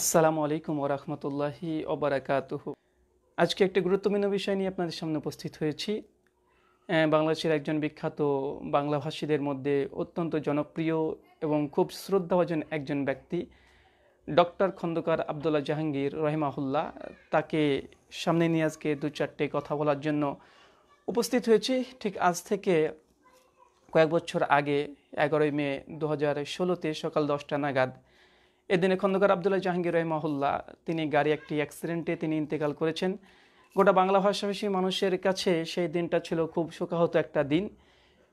আসসালামু আলাইকুম ওরহমতুল্লাহি ওবরাকাতুহ আজকে একটি গুরুত্বপূর্ণ বিষয় নিয়ে আপনাদের সামনে উপস্থিত হয়েছি বাংলাদেশের একজন বিখ্যাত বাংলাভাষীদের মধ্যে অত্যন্ত জনপ্রিয় এবং খুব শ্রদ্ধাভাজন একজন ব্যক্তি ডক্টর খন্দকার আবদুল্লাহ জাহাঙ্গীর রহিমাহুল্লাহ তাকে সামনে নিয়ে আজকে দু চারটে কথা বলার জন্য উপস্থিত হয়েছি ঠিক আজ থেকে কয়েক বছর আগে এগারোই মে দু হাজার ষোলোতে সকাল দশটা নাগাদ এদিনে খন্দকার আবদুল্লাহ জাহাঙ্গীর রহমাহুল্লাহ তিনি গাড়ি একটি অ্যাক্সিডেন্টে তিনি ইন্তেকাল করেছেন গোটা বাংলা ভাষাভাষী মানুষের কাছে সেই দিনটা ছিল খুব শোকাহত একটা দিন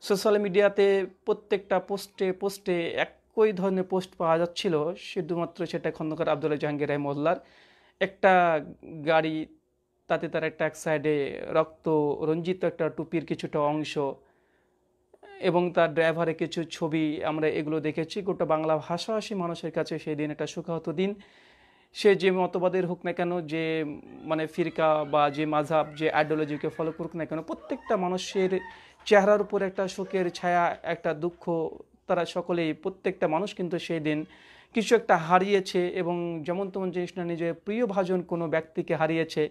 সোশ্যাল মিডিয়াতে প্রত্যেকটা পোস্টে পোস্টে একই ধরনের পোস্ট পাওয়া যাচ্ছিল শুধুমাত্র সেটা খন্দকার আবদুল্লাহ জাহাঙ্গীর রহমুল্লার একটা গাড়ি তাতে তার একটা এক সাইডে রক্ত রঞ্জিত একটা টুপির কিছুটা অংশ এবং তার ড্রাইভারের কিছু ছবি আমরা এগুলো দেখেছি গোটা বাংলা ভাষাভাষী মানুষের কাছে সেই দিন একটা সুখাহত দিন সে যে মতবাদের হোক না কেন যে মানে ফিরকা বা যে মাঝাব যে আইডিওলজিকে ফলো করুক না কেন প্রত্যেকটা মানুষের চেহারার উপর একটা শোকের ছায়া একটা দুঃখ তারা সকলেই প্রত্যেকটা মানুষ কিন্তু সেই দিন কিছু একটা হারিয়েছে এবং যেমন তেমন জিনিস না নিজের প্রিয় ভাজন কোনো ব্যক্তিকে হারিয়েছে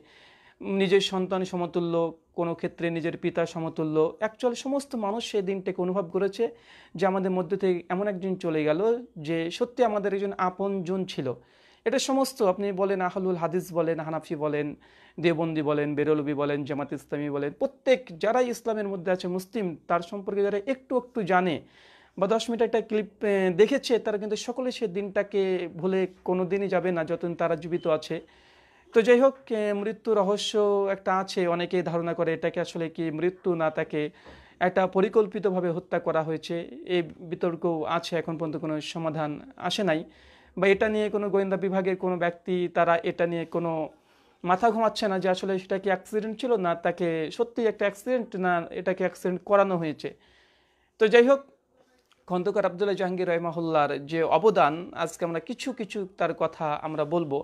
নিজের সন্তান সমতুল্য কোনো ক্ষেত্রে নিজের পিতা সমতুল্য অ্যাকচুয়াল সমস্ত মানুষ সেই দিনটাকে অনুভব করেছে যে আমাদের মধ্যে থেকে এমন একজন চলে গেল যে সত্যি আমাদের একজন আপন জন ছিল এটা সমস্ত আপনি বলেন আহলুল হাদিস বলেন হানাফি বলেন দেবন্দি বলেন বেরলবি বলেন জামাত ইসলামী বলেন প্রত্যেক যারাই ইসলামের মধ্যে আছে মুসলিম তার সম্পর্কে যারা একটু একটু জানে বা দশ মিনিট একটা ক্লিপ দেখেছে তারা কিন্তু সকলে সে দিনটাকে ভুলে কোনো দিনই যাবে না যতদিন তারা জীবিত আছে তো যাই হোক মৃত্যু রহস্য একটা আছে অনেকেই ধারণা করে এটাকে আসলে কি মৃত্যু না তাকে একটা পরিকল্পিতভাবে হত্যা করা হয়েছে এই বিতর্ক আছে এখন পর্যন্ত কোনো সমাধান আসে নাই বা এটা নিয়ে কোনো গোয়েন্দা বিভাগের কোনো ব্যক্তি তারা এটা নিয়ে কোনো মাথা ঘুমাচ্ছে না যে আসলে সেটা কি অ্যাক্সিডেন্ট ছিল না তাকে সত্যি একটা অ্যাক্সিডেন্ট না এটাকে অ্যাক্সিডেন্ট করানো হয়েছে তো যাই হোক খন্দকার আবদুল্লাহ জাহাঙ্গীর রহমাহুল্লার যে অবদান আজকে আমরা কিছু কিছু তার কথা আমরা বলবো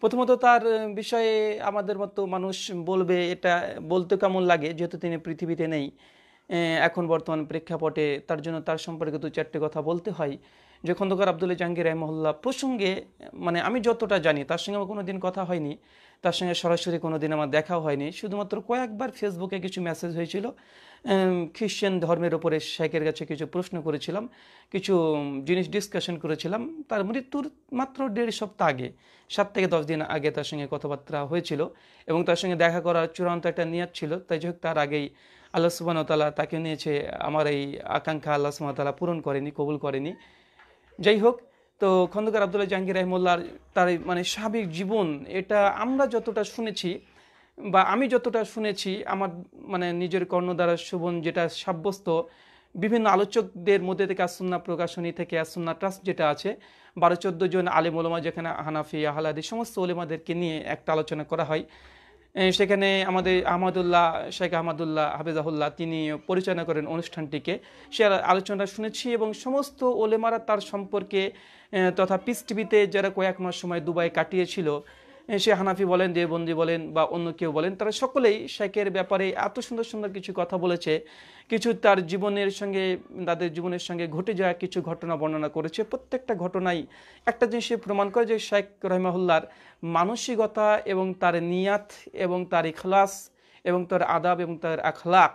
প্রথমত তার বিষয়ে আমাদের মতো মানুষ বলবে এটা বলতে কেমন লাগে যেহেতু তিনি পৃথিবীতে নেই এখন বর্তমান প্রেক্ষাপটে তার জন্য তার সম্পর্কে দু চারটে কথা বলতে হয় যে খন্দকার আব্দুল জাহাঙ্গীর রহমহল্লা প্রসঙ্গে মানে আমি যতটা জানি তার সঙ্গে আমার কোনো দিন কথা হয়নি তার সঙ্গে সরাসরি কোনো দিন আমার দেখাও হয়নি শুধুমাত্র কয়েকবার ফেসবুকে কিছু মেসেজ হয়েছিল খ্রিশ্চান ধর্মের ওপরে শেখের কাছে কিছু প্রশ্ন করেছিলাম কিছু জিনিস ডিসকাশন করেছিলাম তার মৃত্যুর মাত্র দেড় সপ্তাহ আগে সাত থেকে দশ দিন আগে তার সঙ্গে কথাবার্তা হয়েছিল এবং তার সঙ্গে দেখা করার চূড়ান্ত একটা নিয়াত ছিল তাই যাই তার আগেই আল্লাহ সুবাহতালা তাকে নিয়েছে আমার এই আকাঙ্ক্ষা আল্লাহ সুবাহতালা পূরণ করেনি কবুল করেনি যাই হোক তো খন্দকার আবদুল্লাহ জাহাঙ্গীর রহমুল্লার তার মানে স্বাভাবিক জীবন এটা আমরা যতটা শুনেছি বা আমি যতটা শুনেছি আমার মানে নিজের কর্ণ দ্বারা শোভন যেটা সাব্যস্ত বিভিন্ন আলোচকদের মধ্যে থেকে আসুন্না প্রকাশনী থেকে আসুন্না ট্রাস্ট যেটা আছে বারো চোদ্দো জন আলেম ওলমা যেখানে হানাফি আহলাদি সমস্ত ওলেমাদেরকে নিয়ে একটা আলোচনা করা হয় সেখানে আমাদের আহমদুল্লাহ শেখ আহমদুল্লাহ হাফেজাহুল্লাহ তিনি পরিচালনা করেন অনুষ্ঠানটিকে সে আলোচনা শুনেছি এবং সমস্ত ওলেমারা তার সম্পর্কে তথা পিস টিভিতে যারা কয়েক মাস সময় দুবাই কাটিয়েছিল সে হানাফি বলেন দেবন্দি বলেন বা অন্য কেউ বলেন তারা সকলেই শেখের ব্যাপারে এত সুন্দর সুন্দর কিছু কথা বলেছে কিছু তার জীবনের সঙ্গে তাদের জীবনের সঙ্গে ঘটে যাওয়া কিছু ঘটনা বর্ণনা করেছে প্রত্যেকটা ঘটনাই একটা জিনিস প্রমাণ করে যে শেখ রহমাহুল্লার মানসিকতা এবং তার নিয়াত এবং তার ইখলাস এবং তার আদাব এবং তার আখলাক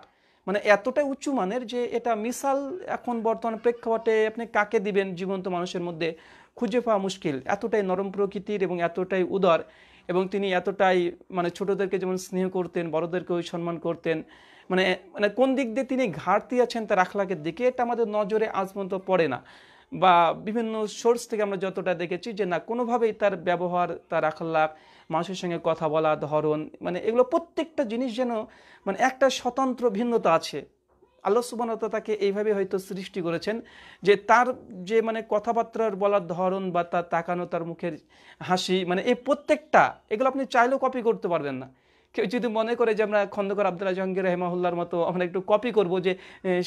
মানে এতটাই উঁচু মানের যে এটা মিসাল এখন বর্তমান প্রেক্ষাপটে আপনি কাকে দিবেন জীবন্ত মানুষের মধ্যে খুঁজে পাওয়া মুশকিল এতটাই নরম প্রকৃতির এবং এতটাই উদর এবং তিনি এতটাই মানে ছোটদেরকে যেমন স্নেহ করতেন বড়দেরকেও সম্মান করতেন মানে মানে কোন দিক দিয়ে তিনি ঘাটতি আছেন তার আখলাকের দিকে এটা আমাদের নজরে আজ পর্যন্ত পড়ে না বা বিভিন্ন সোর্স থেকে আমরা যতটা দেখেছি যে না কোনোভাবেই তার ব্যবহার তার আখলাখ মানুষের সঙ্গে কথা বলা ধরন মানে এগুলো প্রত্যেকটা জিনিস যেন মানে একটা স্বতন্ত্র ভিন্নতা আছে আল্লাহ সুবানত তাকে এইভাবে হয়তো সৃষ্টি করেছেন যে তার যে মানে কথাবার্তার বলার ধরন বা তার তাকানো তার মুখের হাসি মানে এই প্রত্যেকটা এগুলো আপনি চাইলেও কপি করতে পারবেন না কেউ যদি মনে করে যে আমরা খন্দকার আবদুল্লাহ জাহাঙ্গীর রহমাহুল্লার মতো আমরা একটু কপি করব যে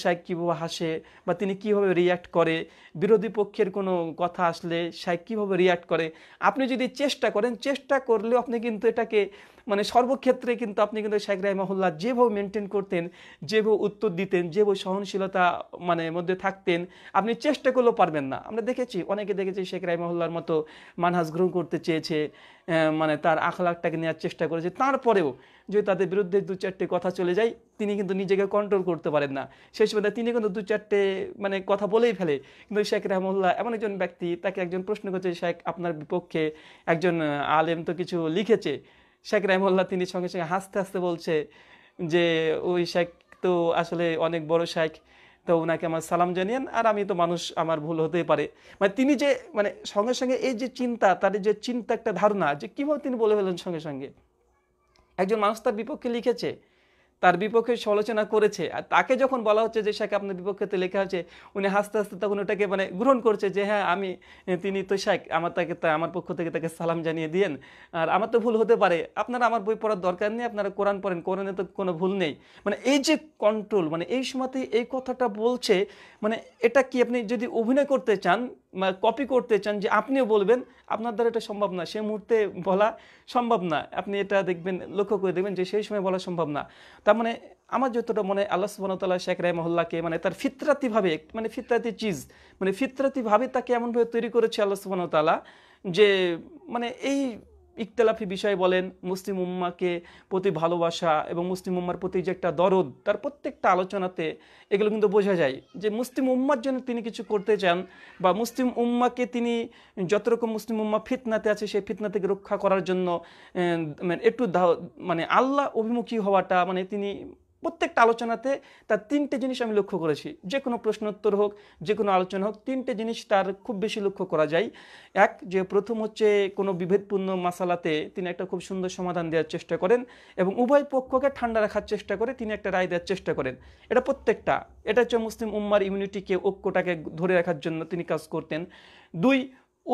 শাইক কীভাবে হাসে বা তিনি কিভাবে রিয়্যাক্ট করে বিরোধী পক্ষের কোনো কথা আসলে শাইক কীভাবে রিয়্যাক্ট করে আপনি যদি চেষ্টা করেন চেষ্টা করলেও আপনি কিন্তু এটাকে মানে সর্বক্ষেত্রে কিন্তু আপনি কিন্তু শেখ রাহিমাহুল্লাহ যেভাবে মেনটেন করতেন যেভাবে উত্তর দিতেন যেভাবে সহনশীলতা মানে মধ্যে থাকতেন আপনি চেষ্টা করলেও পারবেন না আমরা দেখেছি অনেকে দেখেছি শেখ রাহিমাহুল্লার মতো মানহাজ গ্রহণ করতে চেয়েছে মানে তার আখলাখটাকে নেওয়ার চেষ্টা করেছে তারপরেও যদি তাদের বিরুদ্ধে দু চারটে কথা চলে যায় তিনি কিন্তু নিজেকে কন্ট্রোল করতে পারেন না শেষ পর্যন্ত তিনি কিন্তু দু চারটে মানে কথা বলেই ফেলে কিন্তু শেখ রহমুল্লাহ এমন একজন ব্যক্তি তাকে একজন প্রশ্ন করছে শেখ আপনার বিপক্ষে একজন আলেম তো কিছু লিখেছে শেখ রাহিমুল্লাহ তিনি সঙ্গে সঙ্গে হাসতে হাসতে বলছে যে ওই শেখ তো আসলে অনেক বড় শেখ তো ওনাকে আমার সালাম জানিয়েন আর আমি তো মানুষ আমার ভুল হতেই পারে মানে তিনি যে মানে সঙ্গে সঙ্গে এই যে চিন্তা তার যে চিন্তা একটা ধারণা যে কীভাবে তিনি বলে ফেলেন সঙ্গে সঙ্গে একজন মানুষ তার বিপক্ষে লিখেছে তার বিপক্ষে সমালোচনা করেছে আর তাকে যখন বলা হচ্ছে যে শেখ আপনার বিপক্ষে তো লেখা হয়েছে উনি হাসতে হাসতে তখন ওটাকে মানে গ্রহণ করছে যে হ্যাঁ আমি তিনি তো শেখ আমার তাকে আমার পক্ষ থেকে তাকে সালাম জানিয়ে দিয়েন আর আমার তো ভুল হতে পারে আপনারা আমার বই পড়ার দরকার নেই আপনারা কোরআন পড়েন কোরআনে তো কোনো ভুল নেই মানে এই যে কন্ট্রোল মানে এই সময়তে এই কথাটা বলছে মানে এটা কি আপনি যদি অভিনয় করতে চান কপি করতে চান যে আপনিও বলবেন আপনার দ্বারা এটা সম্ভব না সে মুহূর্তে বলা সম্ভব না আপনি এটা দেখবেন লক্ষ্য করে দেখবেন যে সেই সময় বলা সম্ভব না তার মানে আমার যতটা মনে আল্লাহ সুবাহতাল্লাহ শেখ মহল্লাকে মানে তার ফিতরাতিভাবে মানে ফিতরাতি চিজ মানে ফিতরাতিভাবে তাকে এমনভাবে তৈরি করেছে আল্লাহ সুবাহতাল্লাহ যে মানে এই ইকতলাফি বিষয় বলেন মুসলিম উম্মাকে প্রতি ভালোবাসা এবং মুসলিম উম্মার প্রতি যে একটা দরদ তার প্রত্যেকটা আলোচনাতে এগুলো কিন্তু বোঝা যায় যে মুসলিম উম্মার জন্য তিনি কিছু করতে চান বা মুসলিম উম্মাকে তিনি যত রকম মুসলিম উম্মা ফিতনাতে আছে সেই ফিতনা থেকে রক্ষা করার জন্য মানে একটু মানে আল্লাহ অভিমুখী হওয়াটা মানে তিনি প্রত্যেকটা আলোচনাতে তার তিনটে জিনিস আমি লক্ষ্য করেছি যে কোনো প্রশ্নোত্তর হোক যে কোনো আলোচনা হোক তিনটে জিনিস তার খুব বেশি লক্ষ্য করা যায় এক যে প্রথম হচ্ছে কোনো বিভেদপূর্ণ মশালাতে তিনি একটা খুব সুন্দর সমাধান দেওয়ার চেষ্টা করেন এবং উভয় পক্ষকে ঠান্ডা রাখার চেষ্টা করে তিনি একটা রায় দেওয়ার চেষ্টা করেন এটা প্রত্যেকটা এটা হচ্ছে মুসলিম উম্মার ইমিউনিটিকে ঐক্যটাকে ধরে রাখার জন্য তিনি কাজ করতেন দুই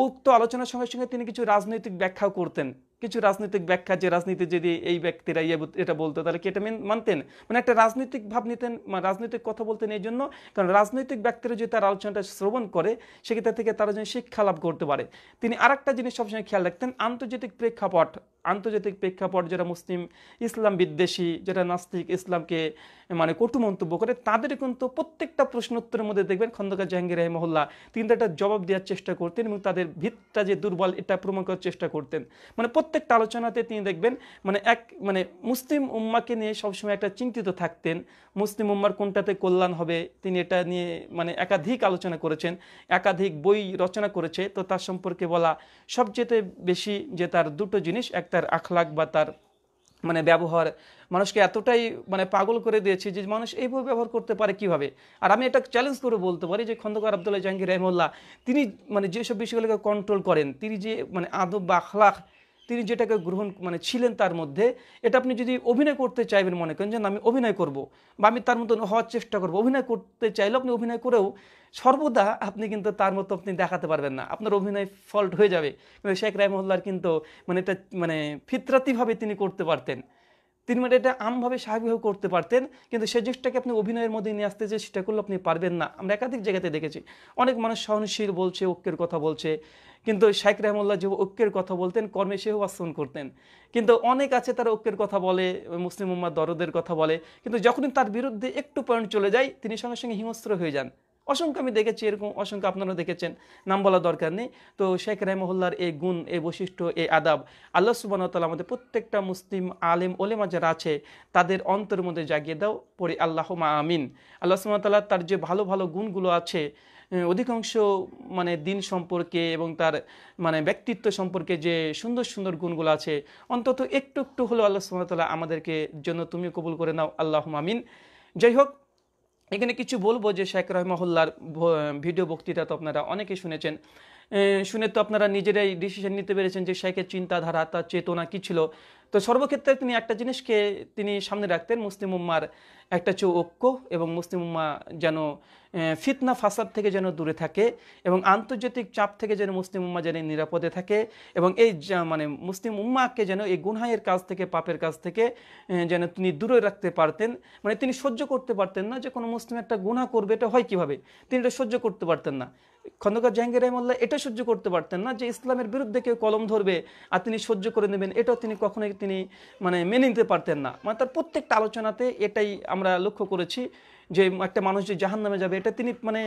উক্ত আলোচনার সঙ্গে সঙ্গে তিনি কিছু রাজনৈতিক ব্যাখ্যাও করতেন কিছু রাজনৈতিক ব্যাখ্যা যে রাজনীতি যদি এই ব্যক্তিরা ইয়ে এটা বলতো তাহলে কি এটা মানতেন মানে একটা রাজনৈতিক ভাব নিতেন রাজনৈতিক কথা বলতেন এই জন্য কারণ রাজনৈতিক ব্যক্তিরা যদি তার আলোচনাটা শ্রবণ করে সেক্ষেত্রে থেকে তারা যেন শিক্ষা লাভ করতে পারে তিনি আরেকটা জিনিস সবসময় খেয়াল রাখতেন আন্তর্জাতিক প্রেক্ষাপট আন্তর্জাতিক প্রেক্ষাপট যারা মুসলিম ইসলাম বিদ্বেষী যারা নাস্তিক ইসলামকে মানে কটু মন্তব্য করে তাদের কিন্তু প্রত্যেকটা প্রশ্নোত্তরের মধ্যে দেখবেন খন্দকার জাহাঙ্গীর রহমহল্লা তিনি একটা জবাব দেওয়ার চেষ্টা করতেন এবং তাদের ভিতটা যে দুর্বল এটা প্রমাণ করার চেষ্টা করতেন মানে প্রত্যেকটা আলোচনাতে তিনি দেখবেন মানে এক মানে মুসলিম উম্মাকে নিয়ে সবসময় একটা চিন্তিত থাকতেন মুসলিম উম্মার কোনটাতে কল্যাণ হবে তিনি এটা নিয়ে মানে একাধিক আলোচনা করেছেন একাধিক বই রচনা করেছে তো তার সম্পর্কে বলা সবচেয়ে বেশি যে তার দুটো জিনিস এক তার আখলাক বা তার মানে ব্যবহার মানুষকে এতটাই মানে পাগল করে দিয়েছে যে মানুষ এইভাবে ব্যবহার করতে পারে কিভাবে আর আমি এটা চ্যালেঞ্জ করে বলতে পারি যে খন্দকার আবদুল্লাহ জাহাঙ্গীর রহমুল্লাহ তিনি মানে যেসব বিষয়গুলোকে কন্ট্রোল করেন তিনি যে মানে আদব বা আখলাখ তিনি যেটাকে গ্রহণ মানে ছিলেন তার মধ্যে এটা আপনি যদি অভিনয় করতে চাইবেন মনে করেন যে আমি অভিনয় করব বা আমি তার মতন হওয়ার চেষ্টা করব অভিনয় করতে চাইলেও আপনি অভিনয় করেও সর্বদা আপনি কিন্তু তার মতো আপনি দেখাতে পারবেন না আপনার অভিনয় ফল্ট হয়ে যাবে কিন্তু শেখ রায় মহল্লার কিন্তু মানে এটা মানে ফিতরাতিভাবে তিনি করতে পারতেন তিনি মানে এটা আমভাবে স্বাভাবিকভাবে করতে পারতেন কিন্তু সে জিনিসটাকে আপনি অভিনয়ের মধ্যে নিয়ে আসতে যে সেটা করলে আপনি পারবেন না আমরা একাধিক জায়গাতে দেখেছি অনেক মানুষ সহনশীল বলছে ঐক্যের কথা বলছে কিন্তু শাইক রহমুল্লাহ যে ঐক্যের কথা বলতেন কর্মে সেও আসন করতেন কিন্তু অনেক আছে তারা ঐক্যের কথা বলে মুসলিম উম্মার দরদের কথা বলে কিন্তু যখনই তার বিরুদ্ধে একটু পয়েন্ট চলে যায় তিনি সঙ্গে সঙ্গে হিংস্র হয়ে যান অসংখ্য আমি দেখেছি এরকম অসংখ্য আপনারা দেখেছেন নাম বলা দরকার নেই তো শেখ রাইমহল্লার এই গুণ এই বৈশিষ্ট্য এই আদাব আল্লাহ সুবাহতাল আমাদের প্রত্যেকটা মুসলিম আলেম ওলেমা যারা আছে তাদের অন্তরের মধ্যে জাগিয়ে দাও পরে আল্লাহ মা আমিন আল্লাহ সুবাহতাল্লাহ তার যে ভালো ভালো গুণগুলো আছে অধিকাংশ মানে দিন সম্পর্কে এবং তার মানে ব্যক্তিত্ব সম্পর্কে যে সুন্দর সুন্দর গুণগুলো আছে অন্তত একটু একটু হলেও আল্লাহ সুবাহতাল্লাহ আমাদেরকে জন্য তুমি কবুল করে নাও আল্লাহ মামিন যাই হোক এখানে কিছু বলবো যে শেখ রহমহল্লার ভিডিও বক্তৃতা তো আপনারা অনেকে শুনেছেন শুনে তো আপনারা নিজেরাই ডিসিশন নিতে পেরেছেন যে শেখের চিন্তাধারা তার চেতনা কী ছিল তো সর্বক্ষেত্রে তিনি একটা জিনিসকে তিনি সামনে রাখতেন মুসলিম উম্মার একটা চেয়ে ঐক্য এবং মুসলিম উম্মা যেন ফিতনা ফাসাদ থেকে যেন দূরে থাকে এবং আন্তর্জাতিক চাপ থেকে যেন মুসলিম উম্মা যেন নিরাপদে থাকে এবং এই মানে মুসলিম উম্মাকে যেন এই গুনহায়ের কাজ থেকে পাপের কাজ থেকে যেন তিনি দূরে রাখতে পারতেন মানে তিনি সহ্য করতে পারতেন না যে কোনো মুসলিম একটা গুণা করবে এটা হয় কিভাবে তিনি এটা সহ্য করতে পারতেন না খন্দকার জাহাঙ্গীর রহমাল্লাহ এটা সহ্য করতে পারতেন না যে ইসলামের বিরুদ্ধে কেউ কলম ধরবে আর তিনি সহ্য করে নেবেন এটাও তিনি কখনোই তিনি মানে মেনে নিতে পারতেন না মানে তার প্রত্যেকটা আলোচনাতে এটাই আমরা লক্ষ্য করেছি যে একটা মানুষ যে জাহান নামে যাবে এটা তিনি মানে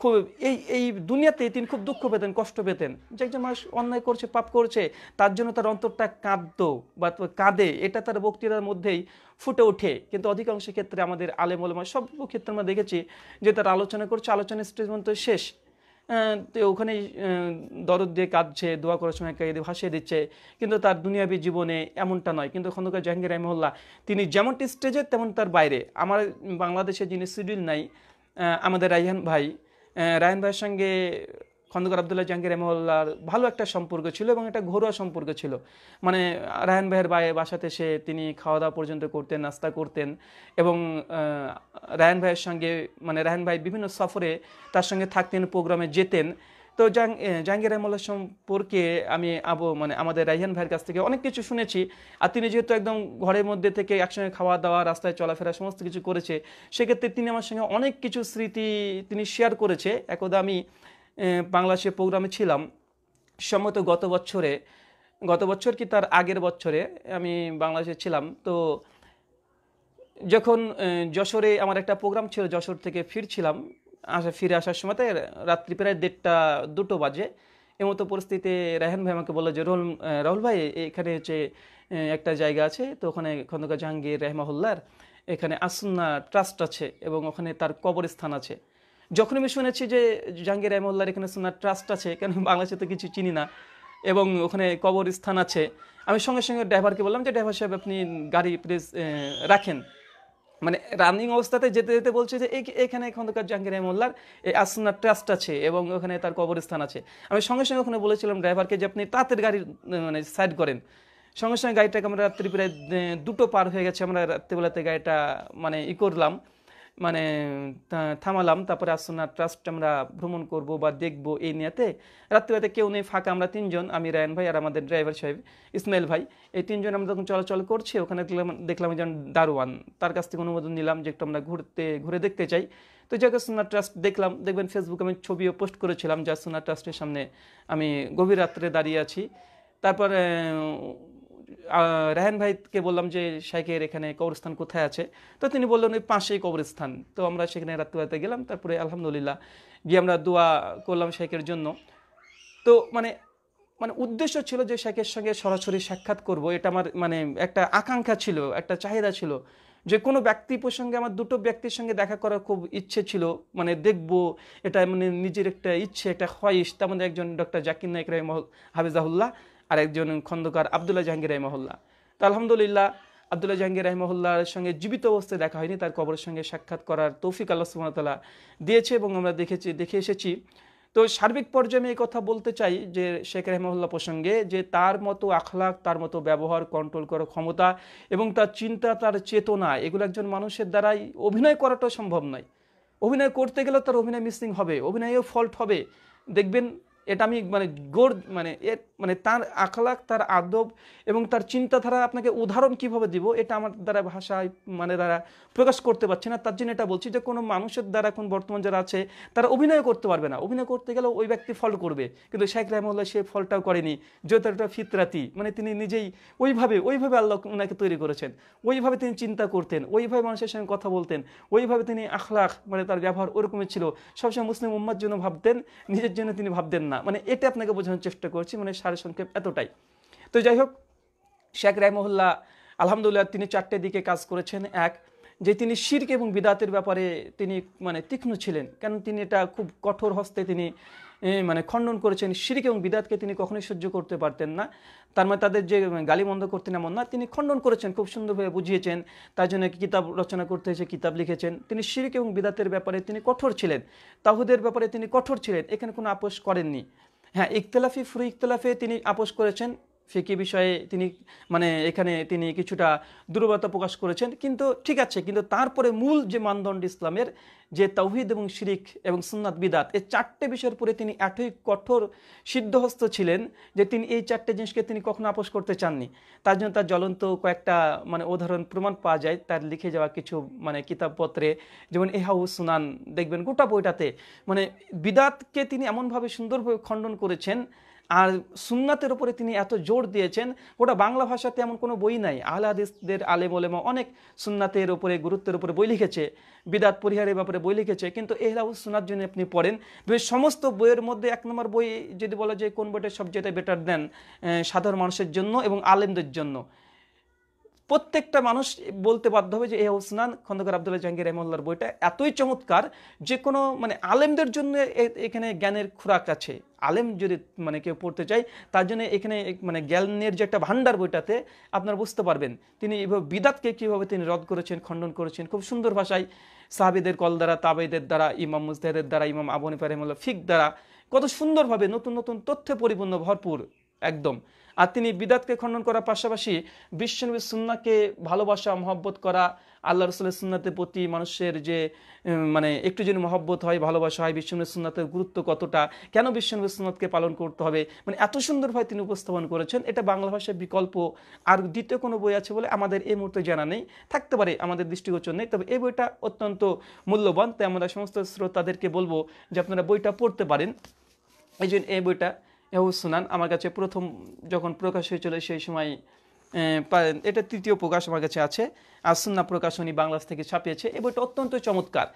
খুব এই এই দুনিয়াতে তিনি খুব দুঃখ পেতেন কষ্ট পেতেন যে একজন মানুষ অন্যায় করছে পাপ করছে তার জন্য তার অন্তরটা কাঁদত বা কাঁদে এটা তার বক্তৃতার মধ্যেই ফুটে ওঠে কিন্তু অধিকাংশ ক্ষেত্রে আমাদের আলেম ওলেমা সব ক্ষেত্রে আমরা দেখেছি যে তার আলোচনা করছে আলোচনা স্টেজ পর্যন্ত শেষ তো ওখানে দরদ দিয়ে কাঁদছে দোয়া করার সময় কাঁদে ভাসিয়ে দিচ্ছে কিন্তু তার দুনিয়াবি জীবনে এমনটা নয় কিন্তু খন্দকার জাহাঙ্গীর রহমহল্লা তিনি যেমনটি স্টেজে তেমন তার বাইরে আমার বাংলাদেশে যিনি সিডিল নাই আমাদের রায়হান ভাই রায়হান ভাইয়ের সঙ্গে খন্দকার আবদুল্লাহ জাহাঙ্গীর রহমাল্লার ভালো একটা সম্পর্ক ছিল এবং একটা ঘরোয়া সম্পর্ক ছিল মানে রায়হান ভাইয়ের বায়ে বাসাতে সে তিনি খাওয়া দাওয়া পর্যন্ত করতেন নাস্তা করতেন এবং রায়হান ভাইয়ের সঙ্গে মানে রায়হান ভাই বিভিন্ন সফরে তার সঙ্গে থাকতেন প্রোগ্রামে যেতেন তো জাহাঙ্গীর রহমুল্লাহ সম্পর্কে আমি আবু মানে আমাদের রাইহান ভাইয়ের কাছ থেকে অনেক কিছু শুনেছি আর তিনি যেহেতু একদম ঘরের মধ্যে থেকে একসঙ্গে খাওয়া দাওয়া রাস্তায় চলাফেরা সমস্ত কিছু করেছে সেক্ষেত্রে তিনি আমার সঙ্গে অনেক কিছু স্মৃতি তিনি শেয়ার করেছে একদা আমি বাংলাদেশে প্রোগ্রামে ছিলাম সম্ভবত গত বছরে গত বছর কি তার আগের বছরে আমি বাংলাদেশে ছিলাম তো যখন যশোরে আমার একটা প্রোগ্রাম ছিল যশোর থেকে ফিরছিলাম আসা ফিরে আসার সময়তে রাত্রি প্রায় দেড়টা দুটো বাজে এমতো পরিস্থিতিতে রেহান ভাই আমাকে বললো যে রহুল রাহুল ভাই এখানে হচ্ছে একটা জায়গা আছে তো ওখানে খন্দকা জাহাঙ্গীর রেহমাহুল্লার এখানে আসুন্না ট্রাস্ট আছে এবং ওখানে তার কবরস্থান আছে যখন আমি শুনেছি যে জাহাঙ্গীর রহমল্লার এখানে সোনার ট্রাস্ট আছে কেন বাংলাদেশে তো কিছু চিনি না এবং ওখানে কবরস্থান আছে আমি সঙ্গে সঙ্গে ড্রাইভারকে বললাম যে ড্রাইভার সাহেব আপনি গাড়ি প্লিজ রাখেন মানে রানিং অবস্থাতে যেতে যেতে বলছে যে এখানে খন্দকার জাহাঙ্গীর রহমল্লার এই আসনার ট্রাস্ট আছে এবং ওখানে তার কবরস্থান আছে আমি সঙ্গে সঙ্গে ওখানে বলেছিলাম ড্রাইভারকে যে আপনি তাঁতের গাড়ি মানে সাইড করেন সঙ্গে সঙ্গে গাড়িটাকে আমরা রাত্রি প্রায় দুটো পার হয়ে গেছে আমরা রাত্রিবেলাতে গাড়িটা মানে ই করলাম মানে থামালাম তারপরে আসনার ট্রাস্ট আমরা ভ্রমণ করব বা দেখব এই নিয়েতে রাত্রিবেলাতে কেউ নেই ফাঁকা আমরা তিনজন আমি রায়ন ভাই আর আমাদের ড্রাইভার সাহেব ইসমাইল ভাই এই তিনজন আমরা যখন চলাচল করছি ওখানে দেখলাম দেখলাম একজন দারোয়ান তার কাছ থেকে অনুমোদন নিলাম যে একটু আমরা ঘুরতে ঘুরে দেখতে চাই তো যাকে সোনার ট্রাস্ট দেখলাম দেখবেন ফেসবুকে আমি ছবিও পোস্ট করেছিলাম যা সোনার ট্রাস্টের সামনে আমি গভীর রাত্রে দাঁড়িয়ে আছি তারপর রাহান ভাইকে বললাম যে শাইকের এখানে কবরস্থান কোথায় আছে তো তিনি বললেন ওই পাশেই কবরস্থান তো আমরা সেখানে রাত্রিবেলাতে গেলাম তারপরে আলহামদুলিল্লাহ গিয়ে আমরা দোয়া করলাম শাইকের জন্য তো মানে মানে উদ্দেশ্য ছিল যে শেখের সঙ্গে সরাসরি সাক্ষাৎ করব এটা আমার মানে একটা আকাঙ্ক্ষা ছিল একটা চাহিদা ছিল যে কোনো ব্যক্তি প্রসঙ্গে আমার দুটো ব্যক্তির সঙ্গে দেখা করার খুব ইচ্ছে ছিল মানে দেখব এটা মানে নিজের একটা ইচ্ছে একটা তার মধ্যে একজন ডক্টর জাকির নায়ক রাহিম হাফিজাহুল্লাহ আর একজন খন্দকার আবদুল্লাহ জাহাঙ্গীর রহমহল্লা তো আলহামদুলিল্লাহ আবদুল্লাহ জাহাঙ্গীর রহমহল্লার সঙ্গে জীবিত অবস্থায় দেখা হয়নি তার কবরের সঙ্গে সাক্ষাৎ করার তৌফিক আল্লাহ সুমতলা দিয়েছে এবং আমরা দেখেছি দেখে এসেছি তো সার্বিক পর্যায়ে আমি কথা বলতে চাই যে শেখ রহমহল্লা প্রসঙ্গে যে তার মতো আখলাক তার মতো ব্যবহার কন্ট্রোল করার ক্ষমতা এবং তার চিন্তা তার চেতনা এগুলো একজন মানুষের দ্বারাই অভিনয় করাটা সম্ভব নয় অভিনয় করতে গেলে তার অভিনয় মিসিং হবে অভিনয়েও ফল্ট হবে দেখবেন এটা আমি মানে গোর মানে এ মানে তার আখলাক তার আদব এবং তার চিন্তাধারা আপনাকে উদাহরণ কিভাবে দিব এটা আমার দ্বারা ভাষায় মানে দ্বারা প্রকাশ করতে পারছি না তার জন্য এটা বলছি যে কোনো মানুষের দ্বারা এখন বর্তমান যারা আছে তারা অভিনয় করতে পারবে না অভিনয় করতে গেলে ওই ব্যক্তি ফল করবে কিন্তু শেখ রহমুল্লাহ সে ফলটাও করেনি যেহেতু একটা ফিতরাতি মানে তিনি নিজেই ওইভাবে ওইভাবে আল্লাহ ওনাকে তৈরি করেছেন ওইভাবে তিনি চিন্তা করতেন ওইভাবে মানুষের সঙ্গে কথা বলতেন ওইভাবে তিনি আখলাখ মানে তার ব্যবহার ওরকমই ছিল সবসময় মুসলিম উম্মার জন্য ভাবতেন নিজের জন্য তিনি ভাবতেন না হ্যাঁ, মানে এটা আপনাকে বোঝানোর চেষ্টা করছি মানে সারের সংক্ষেপ এতটাই তো যাই হোক শেখ রায়মহল্লা আলহামদুলিল্লাহ তিনি চারটে দিকে কাজ করেছেন এক যে তিনি শির্ক এবং বিদাতের ব্যাপারে তিনি মানে তীক্ষ্ণ ছিলেন কেন তিনি এটা খুব কঠোর হস্তে তিনি মানে খণ্ডন করেছেন শিরিক এবং বিদাতকে তিনি কখনোই সহ্য করতে পারতেন না তার মানে তাদের যে গালিমন্দ করতেন এমন না তিনি খণ্ডন করেছেন খুব সুন্দরভাবে বুঝিয়েছেন তার জন্য কিতাব রচনা করতে হয়েছে কিতাব লিখেছেন তিনি শিরিক এবং বিদাতের ব্যাপারে তিনি কঠোর ছিলেন তাহুদের ব্যাপারে তিনি কঠোর ছিলেন এখানে কোনো আপোষ করেননি হ্যাঁ ইকতলাফি ফুরু ইকতলাফে তিনি আপোষ করেছেন ফিকি বিষয়ে তিনি মানে এখানে তিনি কিছুটা দুর্বলতা প্রকাশ করেছেন কিন্তু ঠিক আছে কিন্তু তারপরে মূল যে মানদণ্ড ইসলামের যে তৌহিদ এবং শিরিক এবং সুন্নাত বিদাত এই চারটে বিষয়ের উপরে তিনি এতই কঠোর সিদ্ধহস্ত ছিলেন যে তিনি এই চারটে জিনিসকে তিনি কখনো আপোষ করতে চাননি তার জন্য তার জ্বলন্ত কয়েকটা মানে উদাহরণ প্রমাণ পাওয়া যায় তার লিখে যাওয়া কিছু মানে কিতাবপত্রে যেমন এহাউ সুনান দেখবেন গোটা বইটাতে মানে বিদাতকে তিনি এমনভাবে সুন্দরভাবে খণ্ডন করেছেন আর সুন্নাতের উপরে তিনি এত জোর দিয়েছেন গোটা বাংলা ভাষাতে এমন কোনো বই নাই আহলাদিসদের আলে বলে অনেক সুন্নাতের উপরে গুরুত্বের উপরে বই লিখেছে বিদাত পরিহারের ব্যাপারে বই লিখেছে কিন্তু এহলাউ সুনার জন্য আপনি পড়েন সমস্ত বইয়ের মধ্যে এক নম্বর বই যদি বলা যায় কোন বইটা সবচেয়ে বেটার দেন সাধারণ মানুষের জন্য এবং আলেমদের জন্য প্রত্যেকটা মানুষ বলতে বাধ্য হবে যে এ ওসনান খন্দকার আবদুল্লাহ জাহাঙ্গীর রহমুল্লার বইটা এতই চমৎকার যে কোনো মানে আলেমদের জন্য এখানে জ্ঞানের খোরাক আছে আলেম যদি মানে কেউ পড়তে চায় তার জন্য এখানে মানে জ্ঞানের যে একটা ভাণ্ডার বইটাতে আপনারা বুঝতে পারবেন তিনি এভাবে বিদাতকে কীভাবে তিনি রদ করেছেন খণ্ডন করেছেন খুব সুন্দর ভাষায় সাহাবিদের কল দ্বারা তাবেদের দ্বারা ইমাম মুজতাহেদের দ্বারা ইমাম আবনিফা রহমুল্লাহ ফিক দ্বারা কত সুন্দরভাবে নতুন নতুন তথ্যে পরিপূর্ণ ভরপুর একদম আর তিনি বিদাতকে খণ্ডন করার পাশাপাশি বিশ্বনবী সুন্নাকে ভালোবাসা মহব্বত করা আল্লাহ রসুল্লাহ সুন্নাতের প্রতি মানুষের যে মানে একটু যেন মহব্বত হয় ভালোবাসা হয় বিশ্বনবী সুন্নাতের গুরুত্ব কতটা কেন বিশ্বনবী সুন্নাতকে পালন করতে হবে মানে এত সুন্দরভাবে তিনি উপস্থাপন করেছেন এটা বাংলা ভাষার বিকল্প আর দ্বিতীয় কোনো বই আছে বলে আমাদের এই মুহূর্তে জানা নেই থাকতে পারে আমাদের দৃষ্টিগোচর নেই তবে এই বইটা অত্যন্ত মূল্যবান তাই আমরা সমস্ত শ্রোতাদেরকে বলবো যে আপনারা বইটা পড়তে পারেন এই জন্য এই বইটা সুনান আমার কাছে প্রথম যখন প্রকাশ হয়েছিল সেই সময় এটা তৃতীয় প্রকাশ আমার কাছে আছে আর সুন্না প্রকাশনী বাংলাদেশ থেকে ছাপিয়েছে এই বইটা অত্যন্ত চমৎকার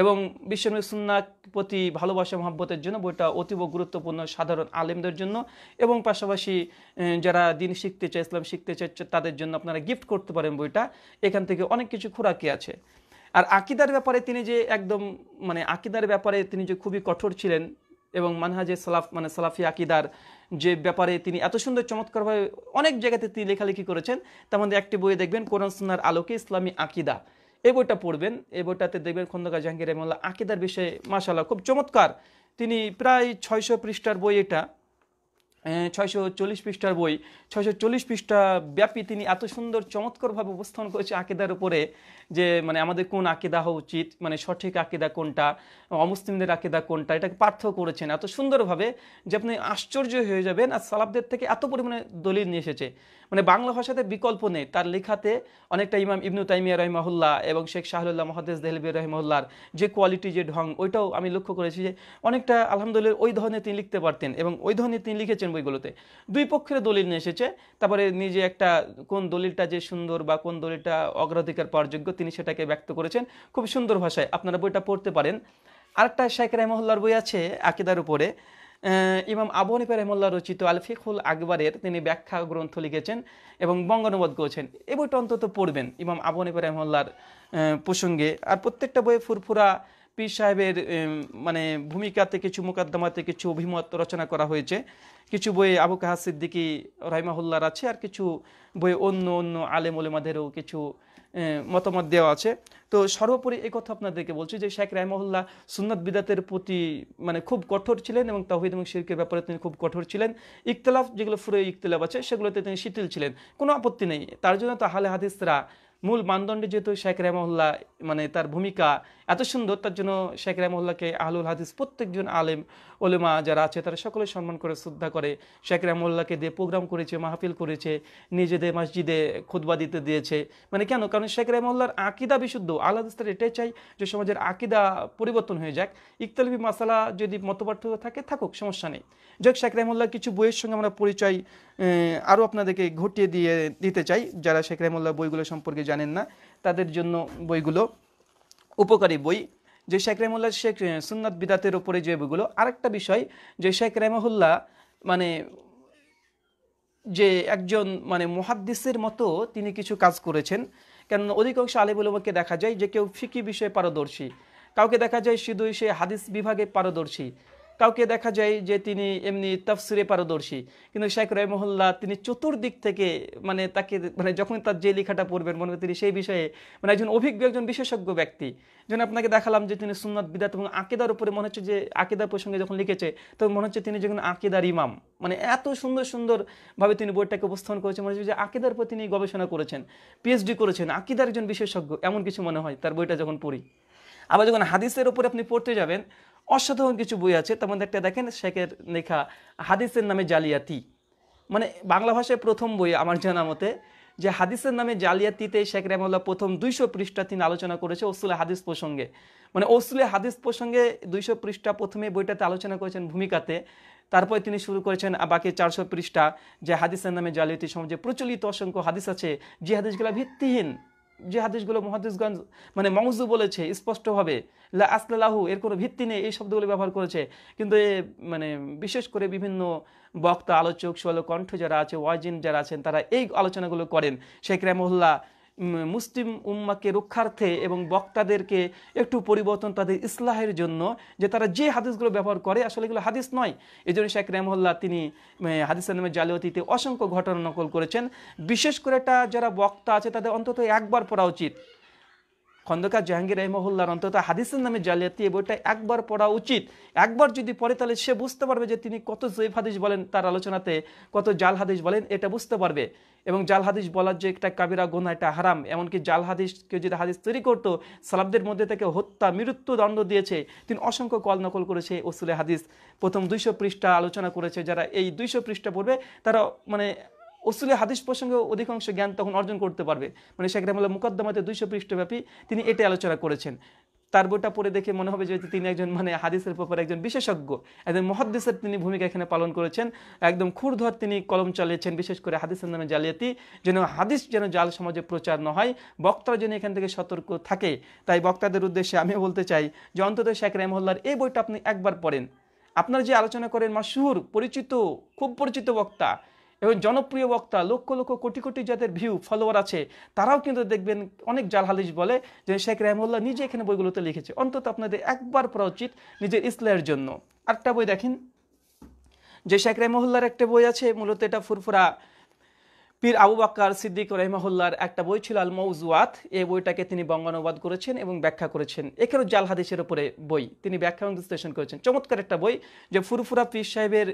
এবং বিশ্বের সুন্না প্রতি ভালোবাসা মহাব্বতের জন্য বইটা অতীব গুরুত্বপূর্ণ সাধারণ আলেমদের জন্য এবং পাশাপাশি যারা দিন শিখতে চায় ইসলাম শিখতে চায় তাদের জন্য আপনারা গিফট করতে পারেন বইটা এখান থেকে অনেক কিছু খোরাকি আছে আর আকিদার ব্যাপারে তিনি যে একদম মানে আকিদার ব্যাপারে তিনি যে খুবই কঠোর ছিলেন এবং মানহাজে সালাফ মানে সালাফি আকিদার যে ব্যাপারে তিনি এত সুন্দর চমৎকারভাবে অনেক জায়গাতে তিনি লেখালেখি করেছেন তার মধ্যে একটি বইয়ে দেখবেন কোরআন সুনার আলোকে ইসলামী আকিদা এই বইটা পড়বেন এই বইটাতে দেখবেন খন্দকার জাহাঙ্গীর রহমুল্লাহ আকিদার বিষয়ে মাসাল্লাহ খুব চমৎকার তিনি প্রায় ছয়শো পৃষ্ঠার বই এটা ছয়শো চল্লিশ পৃষ্ঠার বই ছয়শো চল্লিশ পৃষ্ঠা ব্যাপী তিনি এত সুন্দর চমৎকারভাবে উপস্থাপন করেছে আকিদার উপরে যে মানে আমাদের কোন আকিদা হওয়া উচিত মানে সঠিক আকিদা কোনটা অমুসলিমদের আকিদা কোনটা এটাকে পার্থ করেছেন এত সুন্দরভাবে যে আপনি আশ্চর্য হয়ে যাবেন আর সালাবদের থেকে এত পরিমাণে দলিল নিয়ে এসেছে মানে বাংলা ভাষাতে বিকল্প নেই তার লেখাতে অনেকটা ইমাম ইবনু তাইমিয়া রহমাহুল্লাহ এবং শেখ শাহুল্লাহ মহাদেস দেহলবি রহিমহুল্লার যে কোয়ালিটি যে ঢং ওইটাও আমি লক্ষ্য করেছি যে অনেকটা আলহামদুলিল্লাহ ওই ধরনের তিনি লিখতে পারতেন এবং ওই ধরনের তিনি লিখেছেন কোশ্চেন বইগুলোতে দুই পক্ষের দলিল নিয়ে এসেছে তারপরে নিজে একটা কোন দলিলটা যে সুন্দর বা কোন দলিলটা অগ্রাধিকার পাওয়ার তিনি সেটাকে ব্যক্ত করেছেন খুব সুন্দর ভাষায় আপনারা বইটা পড়তে পারেন আরেকটা শেখ রাহমহল্লার বই আছে আকিদার উপরে ইমাম আবু হানিফা রহমল্লা রচিত আলফিকুল আকবরের তিনি ব্যাখ্যা গ্রন্থ লিখেছেন এবং বঙ্গানুবাদ করেছেন এ বইটা অন্তত পড়বেন ইমাম আবু হানিফা রহমল্লার প্রসঙ্গে আর প্রত্যেকটা বইয়ে ফুরফুরা পীর সাহেবের মানে ভূমিকাতে কিছু মোকাদ্দমাতে কিছু অভিমত রচনা করা হয়েছে কিছু বইয়ে আবু কাহা সিদ্দিকি রাহিমাহুল্লার আছে আর কিছু বইয়ে অন্য অন্য আলেম ওলেমাদেরও কিছু মতামত দেওয়া আছে তো সর্বোপরি এ কথা আপনাদেরকে বলছি যে শেখ রাহমহল্লা সুন্নাত বিদাতের প্রতি মানে খুব কঠোর ছিলেন এবং তাহিদ এবং শিরকের ব্যাপারে তিনি খুব কঠোর ছিলেন ইকতলাফ যেগুলো ফুরে ইকতলাফ আছে সেগুলোতে তিনি শিথিল ছিলেন কোনো আপত্তি নেই তার জন্য তো হালে হাদিসরা মূল মানদণ্ডে যেহেতু শেখ রেমহল্লা মানে তার ভূমিকা এত সুন্দর তার জন্য শেখ রেমহল্লাকে আহলুল হাদিস প্রত্যেকজন আলেম ওলেমা যারা আছে তারা সকলে সম্মান করে শ্রদ্ধা করে শেখরা মোল্লাকে দিয়ে প্রোগ্রাম করেছে মাহফিল করেছে নিজেদের মসজিদে খুদবা দিতে দিয়েছে মানে কেন কারণ শেখ মোল্লার আকিদা বিশুদ্ধ আলাদা স্তরে এটাই চাই যে সমাজের আকিদা পরিবর্তন হয়ে যাক ইকতালিবি মশালা যদি মতপার্থক্য থাকে থাকুক সমস্যা নেই যাক শেখ রাহমুল্লাহ কিছু বইয়ের সঙ্গে আমরা পরিচয় আরও আপনাদেরকে ঘটিয়ে দিয়ে দিতে চাই যারা শেখ রাহমুল্লাহ বইগুলো সম্পর্কে জানেন না তাদের জন্য বইগুলো উপকারী বই যে শেখ রেমুল্লাহ শেখ সুন্নাত বিদাতের ওপরে যে বইগুলো আরেকটা বিষয় যে শেখ রেমহুল্লাহ মানে যে একজন মানে মহাদ্দিসের মতো তিনি কিছু কাজ করেছেন কেননা অধিকাংশ আলিবুলকে দেখা যায় যে কেউ ফিকি বিষয়ে পারদর্শী কাউকে দেখা যায় শুধুই সে হাদিস বিভাগে পারদর্শী কাউকে দেখা যায় যে তিনি এমনি তাফসিরে পারদর্শী কিন্তু শেখ রহমহল্লা তিনি চতুর্দিক থেকে মানে তাকে মানে যখন তার যে লেখাটা পড়বেন মনে তিনি সেই বিষয়ে মানে একজন অভিজ্ঞ একজন বিশেষজ্ঞ ব্যক্তি যেন আপনাকে দেখালাম যে তিনি সুন্নত বিদাত এবং আকিদার উপরে মনে হচ্ছে যে আকেদার প্রসঙ্গে যখন লিখেছে তো মনে হচ্ছে তিনি যখন আঁকেদার ইমাম মানে এত সুন্দর সুন্দরভাবে তিনি বইটাকে উপস্থাপন করেছেন মনে হচ্ছে যে আকেদার উপর তিনি গবেষণা করেছেন পিএইচডি করেছেন আকেদার একজন বিশেষজ্ঞ এমন কিছু মনে হয় তার বইটা যখন পড়ি আবার যখন হাদিসের উপরে আপনি পড়তে যাবেন অসাধারণ কিছু বই আছে তার মধ্যে একটা দেখেন শেখের লেখা হাদিসের নামে জালিয়াতি মানে বাংলা ভাষায় প্রথম বই আমার জানা মতে যে হাদিসের নামে জালিয়াতিতে শেখ রেমুল্লাহ প্রথম দুইশো পৃষ্ঠা তিনি আলোচনা করেছে ওসুলে হাদিস প্রসঙ্গে মানে ওসুলে হাদিস প্রসঙ্গে দুইশো পৃষ্ঠা প্রথমে বইটাতে আলোচনা করেছেন ভূমিকাতে তারপর তিনি শুরু করেছেন বাকি চারশো পৃষ্ঠা যে হাদিসের নামে জালিয়াতি সমাজে প্রচলিত অসংখ্য হাদিস আছে যে হাদিসগুলো ভিত্তিহীন যে হাদিসগুলো মহাদিসগঞ্জ মানে মংজু বলেছে স্পষ্টভাবে লা এর কোনো ভিত্তি নেই এই শব্দগুলো ব্যবহার করেছে কিন্তু এ মানে বিশেষ করে বিভিন্ন বক্তা আলোচক সল কণ্ঠ যারা আছে ওয়াজিন যারা আছেন তারা এই আলোচনাগুলো করেন শেখ রেমহল্লা মুসলিম উম্মাকে রক্ষার্থে এবং বক্তাদেরকে একটু পরিবর্তন তাদের ইসলাহের জন্য যে তারা যে হাদিসগুলো ব্যবহার করে আসলে এগুলো হাদিস নয় এই জন্য শেখ রেমহল্লা তিনি হাদিস নামে জালিয়াতিতে অসংখ্য ঘটনা নকল করেছেন বিশেষ করে এটা যারা বক্তা আছে তাদের অন্তত একবার পড়া উচিত খন্দকার জাহাঙ্গীর রহমহুল্লার অন্তত হাদিসের নামে জালিয়াতি এই বইটা একবার পড়া উচিত একবার যদি পড়ে তাহলে সে বুঝতে পারবে যে তিনি কত জৈব হাদিস বলেন তার আলোচনাতে কত জাল হাদিস বলেন এটা বুঝতে পারবে এবং জাল হাদিস বলার যে একটা কাবিরা গোনা এটা হারাম এমনকি জাল হাদিস কেউ যদি হাদিস তৈরি করতো সালাবদের মধ্যে থেকে হত্যা মৃত্যুদণ্ড দিয়েছে তিনি অসংখ্য কল নকল করেছে ওসুলে হাদিস প্রথম দুইশো পৃষ্ঠা আলোচনা করেছে যারা এই দুইশো পৃষ্ঠা পড়বে তারা মানে অসুলে হাদিস প্রসঙ্গে অধিকাংশ জ্ঞান তখন অর্জন করতে পারবে মানে শেখ রহমুল্লাহ মুকদ্দমাতে দুইশো পৃষ্ঠব্যাপী তিনি এটা আলোচনা করেছেন তার বইটা পড়ে দেখে মনে হবে যে তিনি একজন মানে হাদিসের ব্যাপারে একজন বিশেষজ্ঞ একজন মহাদ্দেশের তিনি ভূমিকা এখানে পালন করেছেন একদম ক্ষুরধর তিনি কলম চালিয়েছেন বিশেষ করে হাদিসের নামে জালিয়াতি যেন হাদিস যেন জাল সমাজে প্রচার না হয় বক্তারা যেন এখান থেকে সতর্ক থাকে তাই বক্তাদের উদ্দেশ্যে আমি বলতে চাই যে অন্তত শেখ রেমহল্লার এই বইটা আপনি একবার পড়েন আপনার যে আলোচনা করেন মাসুর পরিচিত খুব পরিচিত বক্তা এবং জনপ্রিয় বক্তা লক্ষ লক্ষ কোটি কোটি যাদের ভিউ ফলোয়ার আছে তারাও কিন্তু দেখবেন অনেক জাল বলে যে শেখ রেহমুল্লাহ নিজে এখানে বইগুলোতে লিখেছে অন্তত আপনাদের একবার পড়া উচিত নিজের ইসলামের জন্য আরেকটা বই দেখেন যে শেখ রেহমুল্লার একটা বই আছে মূলত এটা ফুরফুরা পীর আবু বাক্কার সিদ্দিক রহমাহুল্লার একটা বই ছিল আল মৌজুয়াত এই বইটাকে তিনি বঙ্গানুবাদ করেছেন এবং ব্যাখ্যা করেছেন এখানেও জাল হাদিসের উপরে বই তিনি ব্যাখ্যা এবং বিশ্লেষণ করেছেন চমৎকার একটা বই যে ফুরফুরা পীর সাহেবের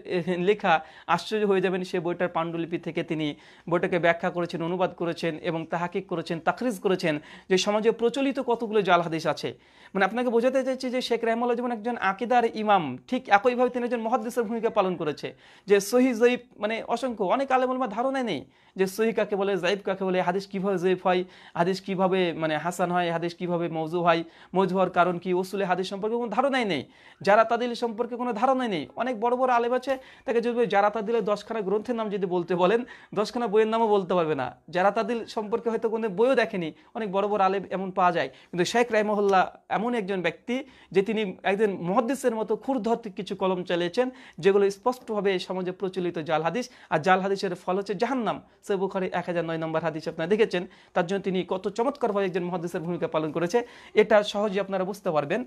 লেখা আশ্চর্য হয়ে যাবেন সে বইটার পাণ্ডুলিপি থেকে তিনি বইটাকে ব্যাখ্যা করেছেন অনুবাদ করেছেন এবং তাহাকিক করেছেন তাকরিজ করেছেন যে সমাজে প্রচলিত কতগুলো জাল হাদিস আছে মানে আপনাকে বোঝাতে চাইছি যে শেখ রহমাল্লাহ যেমন একজন আকিদার ইমাম ঠিক একইভাবে তিনি একজন মহাদ্দেশের ভূমিকা পালন করেছে যে সহি জয়ীব মানে অসংখ্য অনেক আলেমলমা ধারণায় নেই যে সহি কাকে বলে জাইব কাকে বলে হাদিস কীভাবে জৈব হয় হাদিস কীভাবে মানে হাসান হয় হাদিস কীভাবে মৌজু হয় মৌজু হওয়ার কারণ কি ওসুলে হাদিস সম্পর্কে কোনো ধারণাই নেই যারা তাদের সম্পর্কে কোনো ধারণাই নেই অনেক বড় বড় আলেম আছে তাকে যদি যারা তাদের দশখানা গ্রন্থের নাম যদি বলতে বলেন দশখানা বইয়ের নামও বলতে পারবে না যারা তাদের সম্পর্কে হয়তো কোনো বইও দেখেনি অনেক বড় বড় আলেম এমন পাওয়া যায় কিন্তু শেখ রাইমহল্লা এমন একজন ব্যক্তি যে তিনি একজন মহাদ্দেশের মতো ক্ষুরধর্তিক কিছু কলম চালিয়েছেন যেগুলো স্পষ্টভাবে সমাজে প্রচলিত জাল হাদিস আর জাল হাদিসের ফল হচ্ছে জাহান্নাম সেবুখারি এক হাজার নয় নম্বর হাদিস আপনারা দেখেছেন তার জন্য তিনি কত চমৎকারভাবে একজন মহাদিসের ভূমিকা পালন করেছে এটা সহজে আপনারা বুঝতে পারবেন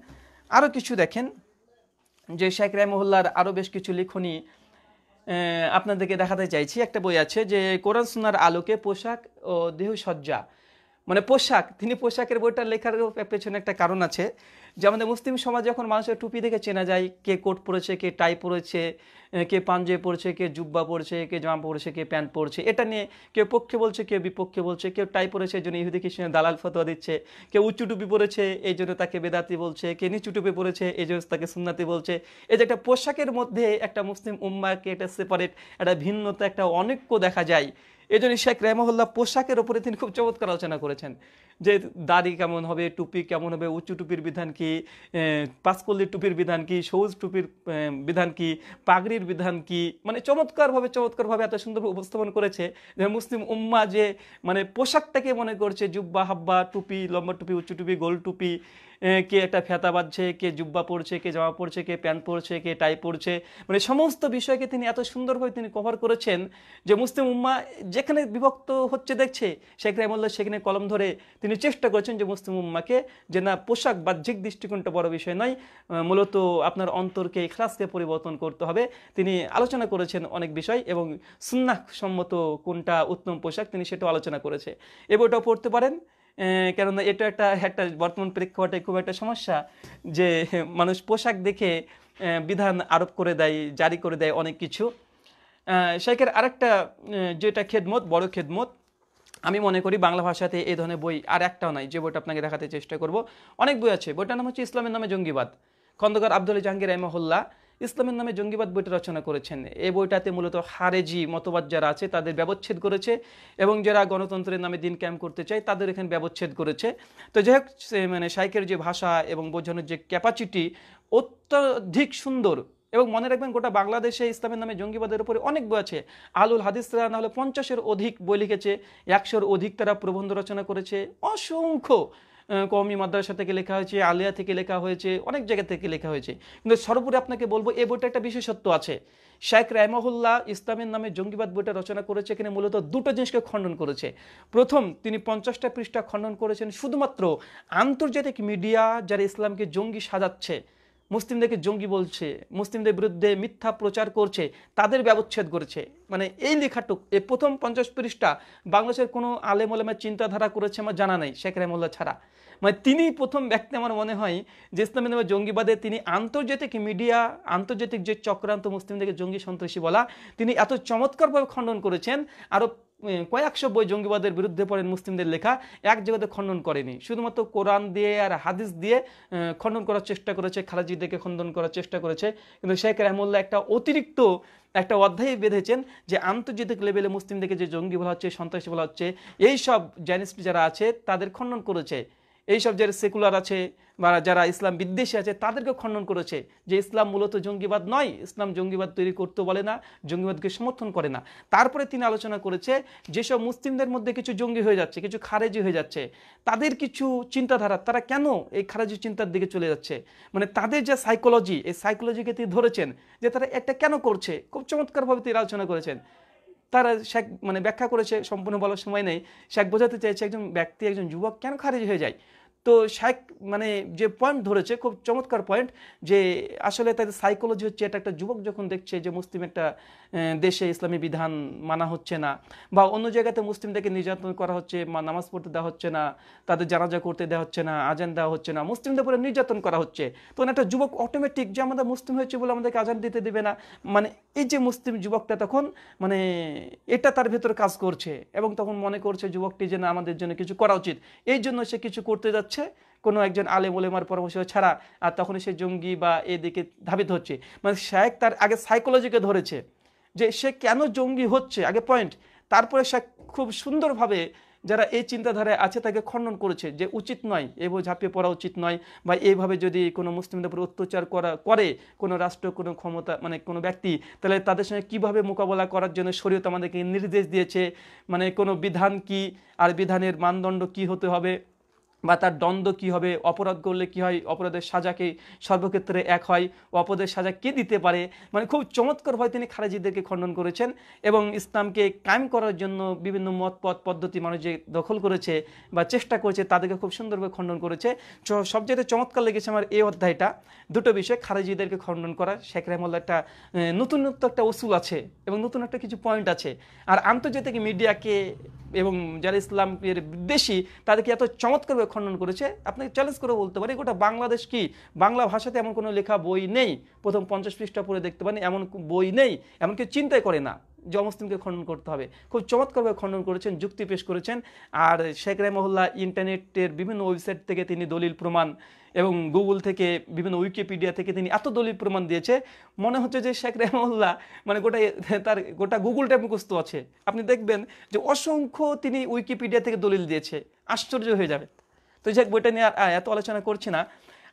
আরও কিছু দেখেন যে শেখ রায়মহল্লার আরও বেশ কিছু লিখনী আপনাদেরকে দেখাতে চাইছি একটা বই আছে যে কোরআন সুনার আলোকে পোশাক ও দেহসজ্জা মানে পোশাক তিনি পোশাকের বইটা লেখার পেছনে একটা কারণ আছে যে আমাদের মুসলিম সমাজ যখন মানুষের টুপি দেখে চেনা যায় কে কোট পরেছে কে টাই পরেছে কে পাঞ্জে পরছে কে জুব্বা পরছে কে জামা পরেছে কে প্যান্ট পরছে এটা নিয়ে কেউ পক্ষে বলছে কেউ বিপক্ষে বলছে কেউ টাই পরেছে জন্য ইহুদি কৃষ্ণ দালাল ফতোয়া দিচ্ছে কেউ উঁচু টুপি পরেছে এই জন্য তাকে বেদাতি বলছে কে নিচু টুপি পরেছে এই জন্য তাকে সুন্নাতি বলছে এই যে একটা পোশাকের মধ্যে একটা মুসলিম উম্মাকে একটা সেপারেট একটা ভিন্নতা একটা অনেক দেখা যায় এজন্য শেখ রেহমহল্লা পোশাকের ওপরে তিনি খুব চমৎকার আলোচনা করেছেন যে দাড়ি কেমন হবে টুপি কেমন হবে উঁচু টুপির বিধান কি পাঁচকল্লি টুপির বিধান কি সবুজ টুপির বিধান কি পাগড়ির বিধান কি মানে চমৎকারভাবে চমৎকারভাবে এত সুন্দর উপস্থাপন করেছে যে মুসলিম উম্মা যে মানে পোশাকটাকে মনে করছে জুব্বা হাব্বা টুপি লম্বা টুপি উঁচু টুপি গোল টুপি কে একটা ফেতা বাঁধছে কে জুব্বা পরছে কে জামা পরছে কে প্যান্ট পরছে কে টাই পরছে মানে সমস্ত বিষয়কে তিনি এত সুন্দরভাবে তিনি কভার করেছেন যে মুসলিম উম্মা যেখানে বিভক্ত হচ্ছে দেখছে শেখ রাইমুল্লাহ সেখানে কলম ধরে তিনি তিনি চেষ্টা করেছেন যে মুসলিম উম্মাকে যে না পোশাক বাহ্যিক দৃষ্টিকোণটা বড় বিষয় নয় মূলত আপনার অন্তরকে খ্লাসকে পরিবর্তন করতে হবে তিনি আলোচনা করেছেন অনেক বিষয় এবং সুন্নাক সম্মত কোনটা উত্তম পোশাক তিনি সেটাও আলোচনা করেছে এ বইটাও পড়তে পারেন কেননা এটা একটা একটা বর্তমান প্রেক্ষাপটে খুব একটা সমস্যা যে মানুষ পোশাক দেখে বিধান আরোপ করে দেয় জারি করে দেয় অনেক কিছু শেখের আরেকটা যেটা খেদমত বড় খেদমত আমি মনে করি বাংলা ভাষাতে এই ধরনের বই আর একটাও নাই যে বইটা আপনাকে দেখাতে চেষ্টা করব অনেক বই আছে বইটার নাম হচ্ছে ইসলামের নামে জঙ্গিবাদ খন্দকার আব্দুল জাহাঙ্গীর রহমহল্লা ইসলামের নামে জঙ্গিবাদ বইটা রচনা করেছেন এই বইটাতে মূলত হারেজি মতবাদ যারা আছে তাদের ব্যবচ্ছেদ করেছে এবং যারা গণতন্ত্রের নামে দিন ক্যাম্প করতে চায় তাদের এখানে ব্যবচ্ছেদ করেছে তো যাই হোক মানে সাইকের যে ভাষা এবং বোঝানোর যে ক্যাপাসিটি অত্যধিক সুন্দর এবং মনে রাখবেন গোটা বাংলাদেশে ইসলামের নামে জঙ্গিবাদের উপরে অনেক বই আছে আলুল হাদিসরা না হলে পঞ্চাশের অধিক বই লিখেছে একশোর অধিক তারা প্রবন্ধ রচনা করেছে অসংখ্য কওমি মাদ্রাসা থেকে লেখা হয়েছে আলিয়া থেকে লেখা হয়েছে অনেক জায়গা থেকে লেখা হয়েছে কিন্তু সর্বোপরি আপনাকে বলবো এই বইটা একটা বিশেষত্ব আছে শেখ রাহমহুল্লাহ ইসলামের নামে জঙ্গিবাদ বইটা রচনা করেছে এখানে মূলত দুটো জিনিসকে খণ্ডন করেছে প্রথম তিনি পঞ্চাশটা পৃষ্ঠা খণ্ডন করেছেন শুধুমাত্র আন্তর্জাতিক মিডিয়া যারা ইসলামকে জঙ্গি সাজাচ্ছে মুসলিমদেরকে জঙ্গি বলছে মুসলিমদের বিরুদ্ধে মিথ্যা প্রচার করছে তাদের ব্যবচ্ছেদ করেছে মানে এই লেখাটুক এই প্রথম পঞ্চাশ পৃষ্ঠা বাংলাদেশের কোনো আলেম ওলেমের চিন্তাধারা করেছে আমার জানা নেই শেখ রেমুল্লাহ ছাড়া মানে তিনিই প্রথম ব্যক্তি আমার মনে হয় যে ইসলামী নামে জঙ্গিবাদে তিনি আন্তর্জাতিক মিডিয়া আন্তর্জাতিক যে চক্রান্ত মুসলিমদেরকে জঙ্গি সন্ত্রাসী বলা তিনি এত চমৎকারভাবে খণ্ডন করেছেন আরও কয়েকশো বই জঙ্গিবাদের বিরুদ্ধে পড়েন মুসলিমদের লেখা এক জায়গাতে খণ্ডন করেনি শুধুমাত্র কোরআন দিয়ে আর হাদিস দিয়ে খণ্ডন করার চেষ্টা করেছে খালাজিদেরকে খণ্ডন করার চেষ্টা করেছে কিন্তু শেখ রহমুল্লাহ একটা অতিরিক্ত একটা অধ্যায় বেঁধেছেন যে আন্তর্জাতিক লেভেলে মুসলিমদেরকে যে জঙ্গি বলা হচ্ছে সন্ত্রাসী বলা হচ্ছে এই সব জ্যানিস্ট যারা আছে তাদের খণ্ডন করেছে এইসব যারা সেকুলার আছে বা যারা ইসলাম বিদ্বেষী আছে তাদেরকে খণ্ডন করেছে যে ইসলাম মূলত জঙ্গিবাদ নয় ইসলাম জঙ্গিবাদ তৈরি করতে বলে না জঙ্গিবাদকে সমর্থন করে না তারপরে তিনি আলোচনা করেছে যেসব মুসলিমদের মধ্যে কিছু জঙ্গি হয়ে যাচ্ছে কিছু খারেজি হয়ে যাচ্ছে তাদের কিছু চিন্তাধারা তারা কেন এই খারেজি চিন্তার দিকে চলে যাচ্ছে মানে তাদের যে সাইকোলজি এই সাইকোলজিকে তিনি ধরেছেন যে তারা এটা কেন করছে খুব চমৎকারভাবে তিনি আলোচনা করেছেন তারা শেখ মানে ব্যাখ্যা করেছে সম্পূর্ণ বলার সময় নেই শেখ বোঝাতে চাইছে একজন ব্যক্তি একজন যুবক কেন খারিজ হয়ে যায় তো শেখ মানে যে পয়েন্ট ধরেছে খুব চমৎকার পয়েন্ট যে আসলে তাদের সাইকোলজি হচ্ছে এটা একটা যুবক যখন দেখছে যে মুসলিম একটা দেশে ইসলামী বিধান মানা হচ্ছে না বা অন্য জায়গাতে মুসলিমদেরকে নির্যাতন করা হচ্ছে বা নামাজ পড়তে দেওয়া হচ্ছে না তাদের জানাজা করতে দেওয়া হচ্ছে না আজান দেওয়া হচ্ছে না মুসলিমদের পরে নির্যাতন করা হচ্ছে তখন একটা যুবক অটোমেটিক যে আমাদের মুসলিম হয়েছে বলে আমাদেরকে আজান দিতে দেবে না মানে এই যে মুসলিম যুবকটা তখন মানে এটা তার ভেতরে কাজ করছে এবং তখন মনে করছে যুবকটি যে না আমাদের জন্য কিছু করা উচিত এই জন্য সে কিছু করতে যাচ্ছে হচ্ছে কোনো একজন আলেম ওলেমার পরামর্শ ছাড়া আর তখন সে জঙ্গি বা এদিকে ধাবিত হচ্ছে মানে শেখ তার আগে সাইকোলজিকে ধরেছে যে সে কেন জঙ্গি হচ্ছে আগে পয়েন্ট তারপরে সে খুব সুন্দরভাবে যারা এই চিন্তাধারায় আছে তাকে খণ্ডন করেছে যে উচিত নয় এভাবে ঝাঁপিয়ে পড়া উচিত নয় বা এইভাবে যদি কোনো মুসলিমদের উপর অত্যাচার করা করে কোনো রাষ্ট্র কোনো ক্ষমতা মানে কোনো ব্যক্তি তাহলে তাদের সঙ্গে কিভাবে মোকাবেলা করার জন্য শরীয়ত আমাদেরকে নির্দেশ দিয়েছে মানে কোনো বিধান কি আর বিধানের মানদণ্ড কি হতে হবে বা তার দ্বন্দ্ব কী হবে অপরাধ করলে কি হয় অপরাধের সাজাকে সর্বক্ষেত্রে এক হয় অপরাধের সাজা কে দিতে পারে মানে খুব চমৎকারভাবে তিনি খারেজিদেরকে খণ্ডন করেছেন এবং ইসলামকে কায়েম করার জন্য বিভিন্ন মত পথ পদ্ধতি মানুষ যে দখল করেছে বা চেষ্টা করেছে তাদেরকে খুব সুন্দরভাবে খণ্ডন করেছে সবচেয়ে চমৎকার লেগেছে আমার এই অধ্যায়টা দুটো বিষয় খারেজিদেরকে খণ্ডন করা শেখ রহমল্লা একটা নতুনত্ব একটা ওসুল আছে এবং নতুন একটা কিছু পয়েন্ট আছে আর আন্তর্জাতিক মিডিয়াকে এবং যারা ইসলামের বিদ্বেষী তাদেরকে এত চমৎকারভাবে খণ্ডন করেছে আপনাকে চ্যালেঞ্জ করে বলতে পারি গোটা বাংলাদেশ কি বাংলা ভাষাতে এমন কোনো লেখা বই নেই প্রথম পঞ্চাশ পৃষ্ঠা পড়ে দেখতে পারেন এমন বই নেই এমন কেউ চিন্তাই করে না যে অমুসলিমকে খণ্ডন করতে হবে খুব চমৎকারভাবে খণ্ডন করেছেন যুক্তি পেশ করেছেন আর শেখ রাহমহল্লা ইন্টারনেটের বিভিন্ন ওয়েবসাইট থেকে তিনি দলিল প্রমাণ এবং গুগল থেকে বিভিন্ন উইকিপিডিয়া থেকে তিনি এত দলিল প্রমাণ দিয়েছে মনে হচ্ছে যে শেখ রেহমুল্লাহ মানে গোটা তার গোটা গুগলটা মুখস্থ আছে আপনি দেখবেন যে অসংখ্য তিনি উইকিপিডিয়া থেকে দলিল দিয়েছে আশ্চর্য হয়ে যাবে তো যাক বইটা নিয়ে এত আলোচনা করছি না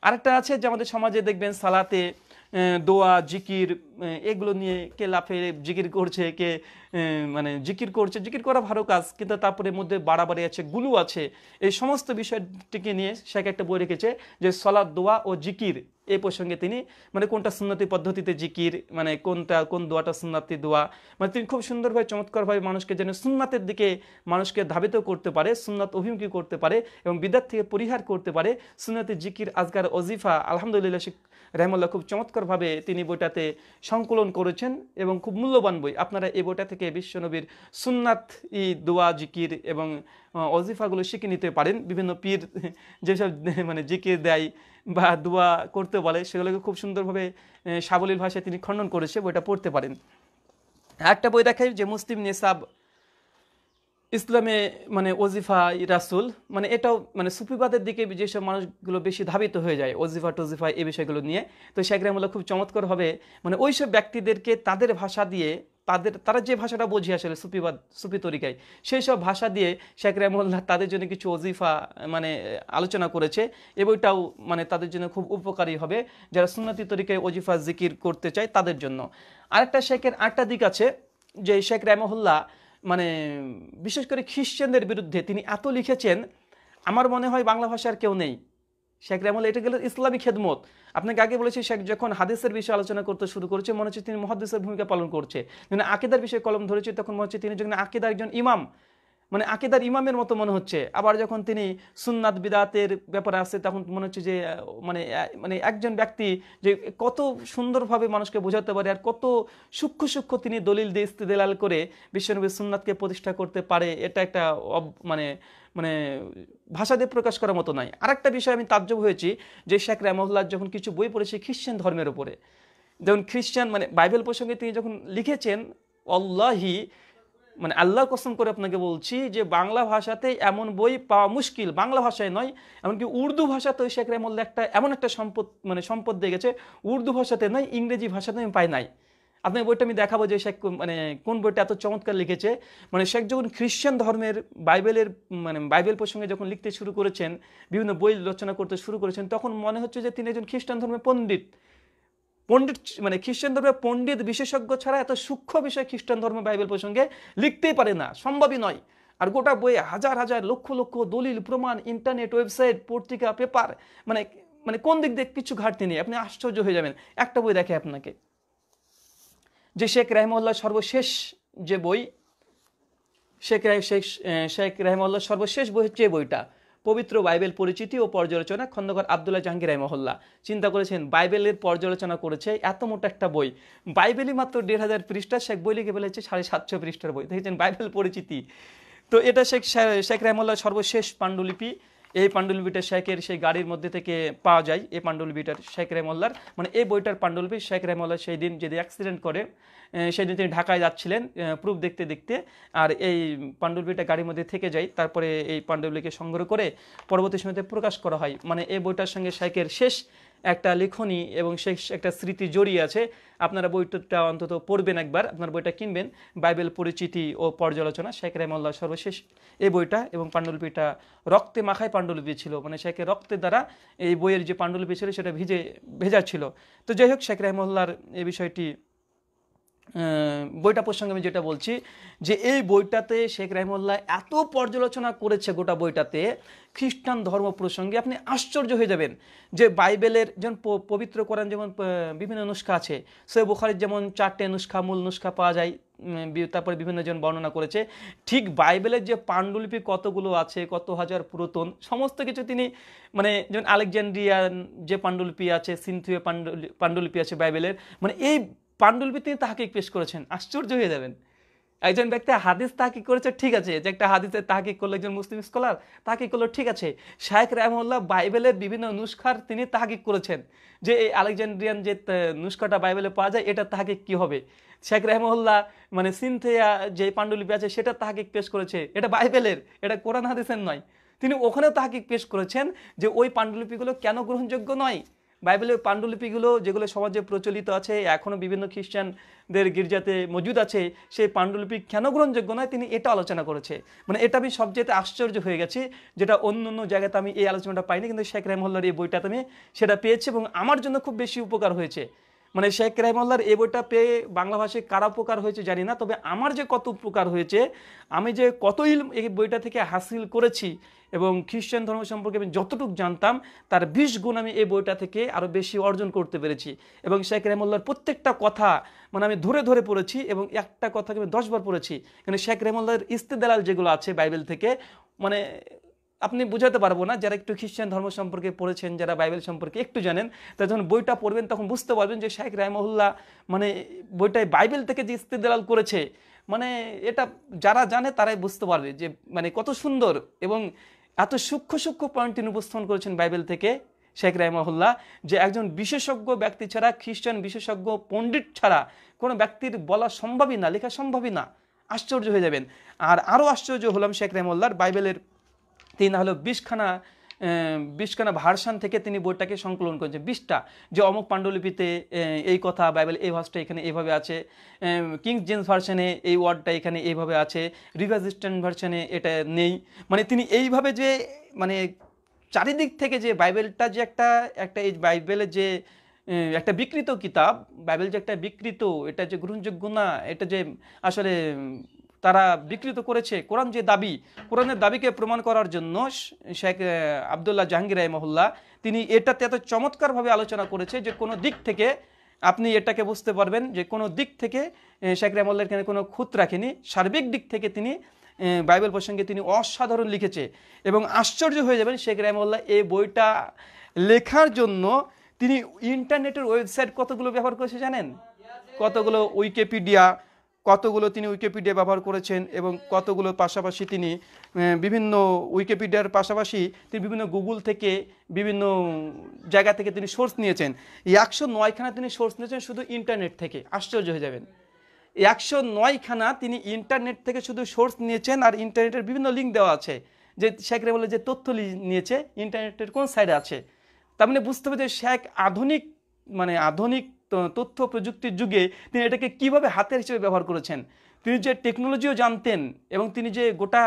আরেকটা আছে যে আমাদের সমাজে দেখবেন সালাতে দোয়া জিকির এগুলো নিয়ে কে লাফে জিকির করছে কে মানে জিকির করছে জিকির করা ভালো কাজ কিন্তু তারপরে মধ্যে বাড়াবাড়ি আছে গুলু আছে এই সমস্ত বিষয়টিকে নিয়ে সে একটা বই রেখেছে যে সলাদ দোয়া ও জিকির এই প্রসঙ্গে তিনি মানে কোনটা সুন্নতি পদ্ধতিতে জিকির মানে কোনটা কোন দোয়াটা সুন্নাতি দোয়া মানে তিনি খুব সুন্দরভাবে চমৎকারভাবে মানুষকে যেন সুন্নাতের দিকে মানুষকে ধাবিত করতে পারে সুন্নাত অভিমুখী করতে পারে এবং বিদ্যার থেকে পরিহার করতে পারে সুন্নতি জিকির আজগার অজিফা আলহামদুলিল্লাহ শেখ রহমুল্লাহ খুব চমৎকারভাবে তিনি বইটাতে সংকলন করেছেন এবং খুব মূল্যবান বই আপনারা এই বইটা থেকে বিশ্বনবীর সুন্নাত ই দোয়া জিকির এবং অজিফাগুলো শিখে নিতে পারেন বিভিন্ন পীর যেসব মানে জিকির দেয় বা দোয়া করতে বলে সেগুলোকে খুব সুন্দরভাবে সাবলীল ভাষায় তিনি খণ্ডন করেছে বইটা পড়তে পারেন একটা বই দেখে যে মুসলিম নেসাব ইসলামে মানে ওজিফা রাসুল মানে এটাও মানে সুফিবাদের দিকে যেসব মানুষগুলো বেশি ধাবিত হয়ে যায় ওজিফা টোজিফা এই বিষয়গুলো নিয়ে তো সেগুলো খুব চমৎকারভাবে মানে ওইসব ব্যক্তিদেরকে তাদের ভাষা দিয়ে তাদের তারা যে ভাষাটা বোঝে আসলে সুফিবাদ সুফি তরিকায় সেই সব ভাষা দিয়ে শেখ রেমুল্লাহ তাদের জন্য কিছু অজিফা মানে আলোচনা করেছে বইটাও মানে তাদের জন্য খুব উপকারী হবে যারা সুন্নতি তরিকায় অজিফা জিকির করতে চায় তাদের জন্য আরেকটা শেখের আটটা দিক আছে যে শেখ রেহমুল্লাহ মানে বিশেষ করে খ্রিশ্চানদের বিরুদ্ধে তিনি এত লিখেছেন আমার মনে হয় বাংলা ভাষার কেউ নেই শেখ রেমল এটা গেল ইসলামী খেদমত আপনাকে আগে বলেছি শেখ যখন হাদিসের বিষয়ে আলোচনা করতে শুরু করেছে মনে হচ্ছে তিনি মহাদিসের ভূমিকা পালন করছে যখন আকিদার বিষয়ে কলম ধরেছে তখন মনে হচ্ছে তিনি যখন আকিদার একজন ইমাম মানে আকিদার ইমামের মতো মনে হচ্ছে আবার যখন তিনি সুন্নাত বিদাতের ব্যাপারে আসছে তখন মনে হচ্ছে যে মানে মানে একজন ব্যক্তি যে কত সুন্দরভাবে মানুষকে বোঝাতে পারে আর কত সূক্ষ্ম সূক্ষ্ম তিনি দলিল দিয়ে ইস্তেদেলাল করে বিশ্বনবী সুননাথকে প্রতিষ্ঠা করতে পারে এটা একটা মানে মানে ভাষা দিয়ে প্রকাশ করার মতো নয় আরেকটা বিষয় আমি তাজ্জব হয়েছি যে শেখ রামহল্লার যখন কিছু বই পড়েছি খ্রিশ্চান ধর্মের উপরে যেমন খ্রিশ্চান মানে বাইবেল প্রসঙ্গে তিনি যখন লিখেছেন অল্লাহি মানে আল্লাহর কসম করে আপনাকে বলছি যে বাংলা ভাষাতে এমন বই পাওয়া মুশকিল বাংলা ভাষায় নয় এমনকি উর্দু ওই শেখ রেমল্লা একটা এমন একটা সম্পদ মানে সম্পদ দিয়ে গেছে উর্দু ভাষাতে নয় ইংরেজি ভাষাতে আমি পাই নাই আপনার বইটা আমি দেখাবো যে শেখ মানে কোন বইটা এত চমৎকার লিখেছে মানে শেখ যখন খ্রিশ্চান ধর্মের বাইবেলের মানে বাইবেল প্রসঙ্গে যখন লিখতে শুরু করেছেন বিভিন্ন বই রচনা করতে শুরু করেছেন তখন মনে হচ্ছে যে তিনি একজন খ্রিস্টান ধর্মের পণ্ডিত পণ্ডিত মানে খ্রিস্টান ধর্মে পণ্ডিত বিশেষজ্ঞ ছাড়া এত সূক্ষ্ম বিষয় খ্রিস্টান ধর্ম বাইবেল প্রসঙ্গে লিখতেই পারে না সম্ভবই নয় আর গোটা বইয়ে হাজার হাজার লক্ষ লক্ষ দলিল প্রমাণ ইন্টারনেট ওয়েবসাইট পত্রিকা পেপার মানে মানে কোন দিক দিয়ে কিছু ঘাটতি নেই আপনি আশ্চর্য হয়ে যাবেন একটা বই দেখে আপনাকে যে শেখ রাহমল্লাহ সর্বশেষ যে বই শেখ রাহ শেখ শেখ রাহমল্লাহ সর্বশেষ বই হচ্ছে বইটা পবিত্র বাইবেল পরিচিতি ও পর্যালোচনা খন্দকার আবদুল্লাহ জাহাঙ্গীর মহল্লা চিন্তা করেছেন বাইবেলের পর্যালোচনা করেছে এত মোটা একটা বই বাইবেলই মাত্র দেড় হাজার পৃষ্ঠা শেখ বই লিখে ফেলেছে সাড়ে সাতশো পৃষ্ঠার বই দেখেছেন বাইবেল পরিচিতি তো এটা শেখ শেখ রহমুল্লাহ সর্বশেষ পাণ্ডুলিপি এই পাণ্ডুলিপিটা শেখের সেই গাড়ির মধ্যে থেকে পাওয়া যায় এই পাণ্ডুলিপিটার শেখ রেমল্লার মানে এই বইটার পাণ্ডুলিপি শেখ রেমল্লা সেই দিন যদি অ্যাক্সিডেন্ট করে সেই দিন তিনি ঢাকায় যাচ্ছিলেন প্রুফ দেখতে দেখতে আর এই পাণ্ডুলিপিটা গাড়ির মধ্যে থেকে যায় তারপরে এই পাণ্ডুলিপিকে সংগ্রহ করে পরবর্তী সময়তে প্রকাশ করা হয় মানে এই বইটার সঙ্গে শেখের শেষ একটা লেখনী এবং সেই একটা স্মৃতি জড়িয়ে আছে আপনারা বইটা অন্তত পড়বেন একবার আপনার বইটা কিনবেন বাইবেল পরিচিতি ও পর্যালোচনা শেখ রেমল্লা সর্বশেষ এই বইটা এবং পাণ্ডুলিপিটা রক্তে মাখায় পাণ্ডুলিপি ছিল মানে শেখের রক্তের দ্বারা এই বইয়ের যে পাণ্ডুলিপি ছিল সেটা ভিজে ভেজা ছিল তো যাই হোক শেখ রেমল্লার এই বিষয়টি বইটা প্রসঙ্গে আমি যেটা বলছি যে এই বইটাতে শেখ রাহিমুল্লাহ এত পর্যালোচনা করেছে গোটা বইটাতে খ্রিস্টান ধর্ম প্রসঙ্গে আপনি আশ্চর্য হয়ে যাবেন যে বাইবেলের যেমন পবিত্র কোরআন যেমন বিভিন্ন নুস্খা আছে সে বুখারির যেমন চারটে নুস্খা মূল নুস্খা পাওয়া যায় তারপরে বিভিন্ন জন বর্ণনা করেছে ঠিক বাইবেলের যে পাণ্ডুলিপি কতগুলো আছে কত হাজার পুরাতন সমস্ত কিছু তিনি মানে যেমন আলেকজান্ড্রিয়ার যে পাণ্ডুলিপি আছে সিনথুয়ে পাণ্ডুলিপি আছে বাইবেলের মানে এই পাণ্ডুলিপি তিনি তাহাকিক পেশ করেছেন আশ্চর্য হয়ে যাবেন একজন ব্যক্তি হাদিস তাহাকিক করেছে ঠিক আছে যে একটা হাদিসের তাহাকিক করলো একজন মুসলিম স্কলার তাহাকি করলো ঠিক আছে শাহেক রহমুল্লাহ বাইবেলের বিভিন্ন নুস্খার তিনি তাহাকিক করেছেন যে এই আলেকজান্ড্রিয়ান যে নুস্খাটা বাইবেলে পাওয়া যায় এটা তাহাকিক কী হবে শেখ রহমুল্লাহ মানে সিনথেয়া যে পাণ্ডুলিপি আছে সেটা তাহাকিক পেশ করেছে এটা বাইবেলের এটা কোরআন হাদিসের নয় তিনি ওখানেও তাহাকিক পেশ করেছেন যে ওই পাণ্ডুলিপিগুলো কেন গ্রহণযোগ্য নয় বাইবেলের পাণ্ডুলিপিগুলো যেগুলো সমাজে প্রচলিত আছে এখনও বিভিন্ন খ্রিস্টানদের গির্জাতে মজুদ আছে সেই পাণ্ডুলিপি কেন গ্রহণযোগ্য নয় তিনি এটা আলোচনা করেছে মানে এটা আমি সবচেয়ে আশ্চর্য হয়ে গেছি যেটা অন্য অন্য জায়গাতে আমি এই আলোচনাটা পাইনি কিন্তু শেখ রহমল্লার এই বইটাতে আমি সেটা পেয়েছি এবং আমার জন্য খুব বেশি উপকার হয়েছে মানে শেখ রাইমল্লার এই বইটা পেয়ে বাংলা ভাষায় কারা উপকার হয়েছে জানি না তবে আমার যে কত উপকার হয়েছে আমি যে কত ইল এই বইটা থেকে হাসিল করেছি এবং খ্রিস্টান ধর্ম সম্পর্কে আমি যতটুকু জানতাম তার বিশ গুণ আমি এই বইটা থেকে আরও বেশি অর্জন করতে পেরেছি এবং শেখ রেমুল্লার প্রত্যেকটা কথা মানে আমি ধরে ধরে পড়েছি এবং একটা কথাকে আমি দশবার পড়েছি কিন্তু শেখ রেমুল্লার ইস্তেদালাল যেগুলো আছে বাইবেল থেকে মানে আপনি বুঝাতে পারবো না যারা একটু খ্রিস্টান ধর্ম সম্পর্কে পড়েছেন যারা বাইবেল সম্পর্কে একটু জানেন তা যখন বইটা পড়বেন তখন বুঝতে পারবেন যে শেখ রায়মহল্লা মানে বইটায় বাইবেল থেকে যে ইস্তেদাল করেছে মানে এটা যারা জানে তারাই বুঝতে পারবে যে মানে কত সুন্দর এবং এত সূক্ষ্ম সূক্ষ্ম পয়েন্ট তিনি উপস্থাপন করেছেন বাইবেল থেকে শেখ রাহমহল্লা যে একজন বিশেষজ্ঞ ব্যক্তি ছাড়া খ্রিস্টান বিশেষজ্ঞ পণ্ডিত ছাড়া কোনো ব্যক্তির বলা সম্ভবই না লেখা সম্ভবই না আশ্চর্য হয়ে যাবেন আর আরও আশ্চর্য হলাম শেখ রাহমল্লার বাইবেলের তিনি হলেও বিশখানা বিশখানা ভার্সান থেকে তিনি বইটাকে সংকলন করেছেন বিশটা যে অমুক পাণ্ডুলিপিতে এই কথা বাইবেল এই ভার্সটা এখানে এইভাবে আছে কিংস জেমস ভার্সানে এই ওয়ার্ডটা এখানে এইভাবে আছে রিভাজিস্ট্যান্ট ভার্সানে এটা নেই মানে তিনি এইভাবে যে মানে চারিদিক থেকে যে বাইবেলটা যে একটা একটা এই বাইবেলের যে একটা বিকৃত কিতাব বাইবেল যে একটা বিকৃত এটা যে গ্রহণযোগ্য না এটা যে আসলে তারা বিকৃত করেছে কোরআন যে দাবি কোরআনের দাবিকে প্রমাণ করার জন্য শেখ আবদুল্লাহ জাহাঙ্গীর মহল্লা তিনি এটাতে এত চমৎকারভাবে আলোচনা করেছে যে কোনো দিক থেকে আপনি এটাকে বুঝতে পারবেন যে কোনো দিক থেকে শেখ রহমুল্লাহ এখানে কোনো খুঁত রাখেনি সার্বিক দিক থেকে তিনি বাইবেল প্রসঙ্গে তিনি অসাধারণ লিখেছে এবং আশ্চর্য হয়ে যাবেন শেখ রহমুল্লাহ এই বইটা লেখার জন্য তিনি ইন্টারনেটের ওয়েবসাইট কতগুলো ব্যবহার করেছে জানেন কতগুলো উইকিপিডিয়া কতগুলো তিনি উইকিপিডিয়া ব্যবহার করেছেন এবং কতগুলো পাশাপাশি তিনি বিভিন্ন উইকিপিডিয়ার পাশাপাশি তিনি বিভিন্ন গুগল থেকে বিভিন্ন জায়গা থেকে তিনি সোর্স নিয়েছেন একশো নয়খানা তিনি সোর্স নিয়েছেন শুধু ইন্টারনেট থেকে আশ্চর্য হয়ে যাবেন একশো নয়খানা তিনি ইন্টারনেট থেকে শুধু সোর্স নিয়েছেন আর ইন্টারনেটের বিভিন্ন লিঙ্ক দেওয়া আছে যে শেখরে বলে যে তথ্য নিয়েছে ইন্টারনেটের কোন সাইডে আছে তার মানে বুঝতে হবে যে শেখ আধুনিক মানে আধুনিক তথ্য প্রযুক্তির যুগে তিনি এটাকে কিভাবে হাতের হিসেবে ব্যবহার করেছেন তিনি যে টেকনোলজিও জানতেন এবং তিনি যে গোটা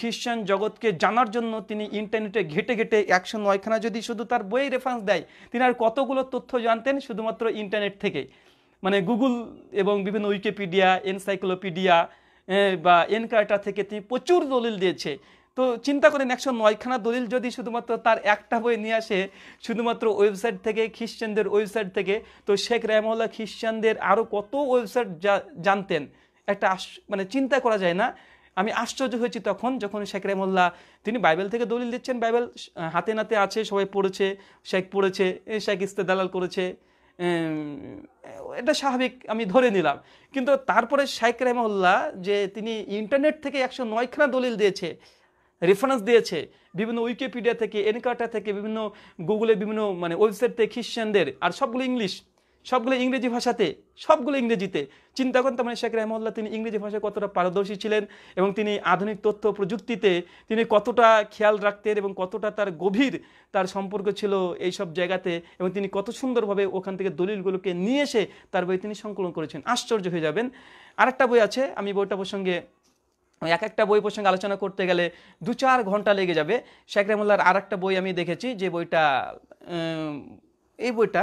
খ্রিশ্চান জগৎকে জানার জন্য তিনি ইন্টারনেটে ঘেটে ঘেটে একশো নয়খানা যদি শুধু তার বইয়ে রেফারেন্স দেয় তিনি আর কতগুলো তথ্য জানতেন শুধুমাত্র ইন্টারনেট থেকে মানে গুগল এবং বিভিন্ন উইকিপিডিয়া এনসাইক্লোপিডিয়া বা এনকার্টা থেকে তিনি প্রচুর দলিল দিয়েছে তো চিন্তা করেন একশো নয়খানা দলিল যদি শুধুমাত্র তার একটা বই নিয়ে আসে শুধুমাত্র ওয়েবসাইট থেকে খ্রিশ্চানদের ওয়েবসাইট থেকে তো শেখ রহমল্লা খ্রিশ্চানদের আরও কত ওয়েবসাইট জানতেন একটা মানে চিন্তা করা যায় না আমি আশ্চর্য হয়েছি তখন যখন শেখ রেমল্লা তিনি বাইবেল থেকে দলিল দিচ্ছেন বাইবেল হাতে নাতে আছে সবাই পড়েছে শেখ পড়েছে শেখ ইস্তেদালাল করেছে এটা স্বাভাবিক আমি ধরে নিলাম কিন্তু তারপরে শেখ রেমল্লা যে তিনি ইন্টারনেট থেকে একশো নয়খানা দলিল দিয়েছে রেফারেন্স দিয়েছে বিভিন্ন উইকিপিডিয়া থেকে এনকাটা থেকে বিভিন্ন গুগলে বিভিন্ন মানে ওয়েবসাইট থেকে খ্রিশ্চানদের আর সবগুলো ইংলিশ সবগুলো ইংরেজি ভাষাতে সবগুলো ইংরেজিতে চিন্তা করেন তার মানে শেখ রহমল্লা তিনি ইংরেজি ভাষায় কতটা পারদর্শী ছিলেন এবং তিনি আধুনিক তথ্য প্রযুক্তিতে তিনি কতটা খেয়াল রাখতেন এবং কতটা তার গভীর তার সম্পর্ক ছিল এই সব জায়গাতে এবং তিনি কত সুন্দরভাবে ওখান থেকে দলিলগুলোকে নিয়ে এসে তার বই তিনি সংকলন করেছেন আশ্চর্য হয়ে যাবেন আরেকটা বই আছে আমি বইটা প্রসঙ্গে এক একটা বই প্রসঙ্গে আলোচনা করতে গেলে দু চার ঘন্টা লেগে যাবে শেখ রেমুল্লার আর একটা বই আমি দেখেছি যে বইটা এই বইটা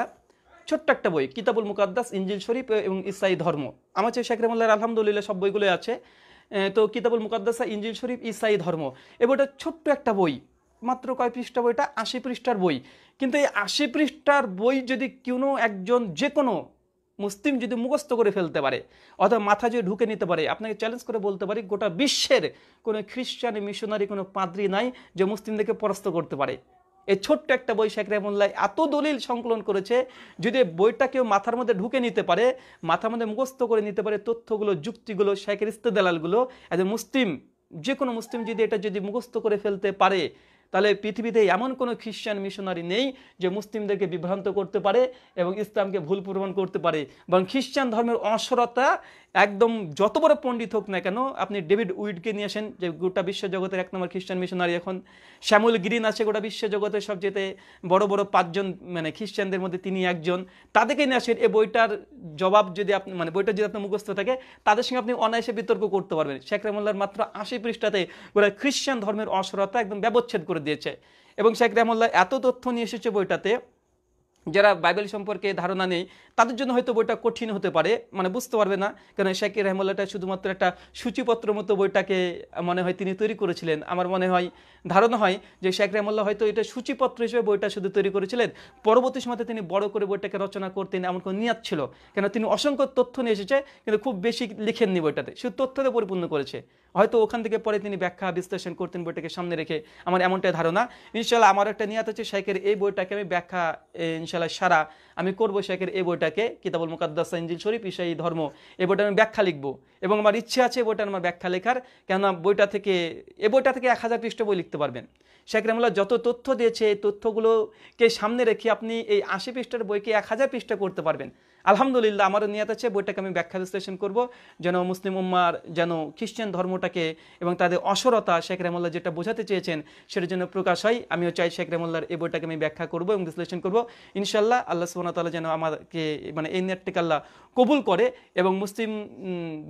ছোট্ট একটা বই কিতাবুল মুকাদ্দাস ইঞ্জিল শরীফ এবং ইসাই ধর্ম আমার চেয়ে শেখ রেমুল্লার আলহামদুলিল্লাহ সব বইগুলো আছে তো কিতাবুল মুকাদ্দাস ইঞ্জিল শরীফ ইসাই ধর্ম এ বইটা ছোট্ট একটা বই মাত্র কয় পৃষ্ঠা বইটা আশি পৃষ্ঠার বই কিন্তু এই আশি পৃষ্ঠার বই যদি কোনো একজন যে কোনো মুসলিম যদি মুখস্থ করে ফেলতে পারে অথবা মাথা যদি ঢুকে নিতে পারে আপনাকে চ্যালেঞ্জ করে বলতে পারি গোটা বিশ্বের কোনো খ্রিস্টান মিশনারি কোনো পাদ্রি নাই যে মুসলিমদেরকে পরাস্ত করতে পারে এই ছোট্ট একটা বই শেখ রেমুল্লাহ এত দলিল সংকলন করেছে যদি বইটা কেউ মাথার মধ্যে ঢুকে নিতে পারে মাথার মধ্যে মুখস্থ করে নিতে পারে তথ্যগুলো যুক্তিগুলো শেখের ইস্তেদালালগুলো একজন মুসলিম যে কোনো মুসলিম যদি এটা যদি মুখস্থ করে ফেলতে পারে তাহলে পৃথিবীতে এমন কোনো খ্রিশ্চান মিশনারি নেই যে মুসলিমদেরকে বিভ্রান্ত করতে পারে এবং ইসলামকে ভুল প্রমাণ করতে পারে এবং খ্রিস্টান ধর্মের অসরতা একদম যত বড় পণ্ডিত হোক না কেন আপনি ডেভিড উইডকে নিয়ে আসেন যে গোটা বিশ্বজগতের এক নম্বর খ্রিস্টান মিশনারি এখন শ্যামুল গ্রিন আছে গোটা বিশ্বজগতের সবচেয়ে বড় বড় পাঁচজন মানে খ্রিস্টানদের মধ্যে তিনি একজন তাদেরকে নিয়ে আসেন এ বইটার জবাব যদি আপনি মানে বইটা যদি আপনার মুখস্থ থাকে তাদের সঙ্গে আপনি অনায়াসে বিতর্ক করতে পারবেন শেখ রহমুল্লার মাত্র আশি পৃষ্ঠাতে গোটা খ্রিস্টান ধর্মের অসরতা একদম ব্যবচ্ছেদ করে দিয়েছে এবং শেখ রহমুল্লাহ এত তথ্য নিয়ে এসেছে বইটাতে যারা বাইবেল সম্পর্কে ধারণা নেই তাদের জন্য হয়তো বইটা কঠিন হতে পারে মানে বুঝতে পারবে না কারণ শাকির রহমুল্লাহটা শুধুমাত্র একটা সূচিপত্র মতো বইটাকে মনে হয় তিনি তৈরি করেছিলেন আমার মনে হয় ধারণা হয় যে শাকির রহমুল্লাহ হয়তো এটা সূচিপত্র হিসেবে বইটা শুধু তৈরি করেছিলেন পরবর্তী সময়তে তিনি বড় করে বইটাকে রচনা করতেন এমন কোনো নিয়াদ ছিল কেন তিনি অসংখ্য তথ্য নিয়ে এসেছে কিন্তু খুব বেশি লিখেননি বইটাতে শুধু তথ্যতে পরিপূর্ণ করেছে হয়তো ওখান থেকে পরে তিনি ব্যাখ্যা বিশ্লেষণ করতেন বইটাকে সামনে রেখে আমার এমনটাই ধারণা ইনশাল্লাহ আমার একটা নিয়াত হচ্ছে শাইকের এই বইটাকে আমি ব্যাখ্যা ইনশাল্লাহ সারা আমি করবো শেখের এ বইটাকে কিতাবুল মুকাদ্দাস ইঞ্জিল শরীফ ইসাই ধর্ম এই বইটা আমি ব্যাখ্যা লিখবো এবং আমার ইচ্ছে আছে বইটার আমার ব্যাখ্যা লেখার কেননা বইটা থেকে এ বইটা থেকে এক হাজার পৃষ্ঠ বই লিখতে পারবেন শেখ রেমুল্লাহ যত তথ্য দিয়েছে এই তথ্যগুলোকে সামনে রেখে আপনি এই আশি পৃষ্ঠার বইকে এক হাজার পৃষ্ঠা করতে পারবেন আলহামদুলিল্লাহ আমার নিয়াত আছে বইটাকে আমি ব্যাখ্যা বিশ্লেষণ করব যেন মুসলিম উম্মার যেন খ্রিস্টান ধর্মটাকে এবং তাদের অসরতা শেখ রেমল্লা যেটা বোঝাতে চেয়েছেন সেটা যেন প্রকাশ হয় আমিও চাই শেখ রেমল্লার এই বইটাকে আমি ব্যাখ্যা করব এবং বিশ্লেষণ করব ইনশাল্লাহ আল্লাহ সুবাহতাল্লাহ যেন আমাকে মানে এই নিয়াতটিকে আল্লাহ কবুল করে এবং মুসলিম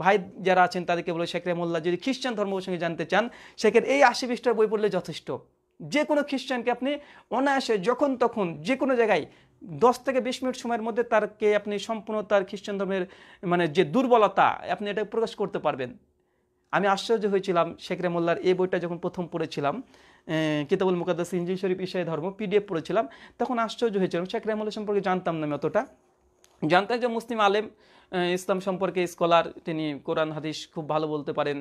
ভাই যারা আছেন তাদেরকে বলে শেখ রেমল্লা যদি খ্রিস্টান ধর্মের সঙ্গে জানতে চান শেখের এই আশি বিশটার বই পড়লে যথেষ্ট যে কোনো খ্রিস্টানকে আপনি অনায়াসে যখন তখন যে কোনো জায়গায় দশ থেকে বিশ মিনিট সময়ের মধ্যে তারকে আপনি সম্পূর্ণ তার খ্রিস্টান ধর্মের মানে যে দুর্বলতা আপনি এটা প্রকাশ করতে পারবেন আমি আশ্চর্য হয়েছিলাম শেখ রেমোল্লার এই বইটা যখন প্রথম পড়েছিলাম কিতাবুল মুকাদ্দাস ইঞ্জিন শরীফ ইসাই ধর্ম পিডিএফ পড়েছিলাম তখন আশ্চর্য হয়েছিলাম শেখ রেমোল্লা সম্পর্কে জানতাম না আমি অতটা জানতাম যে মুসলিম আলেম ইসলাম সম্পর্কে স্কলার তিনি কোরআন হাদিস খুব ভালো বলতে পারেন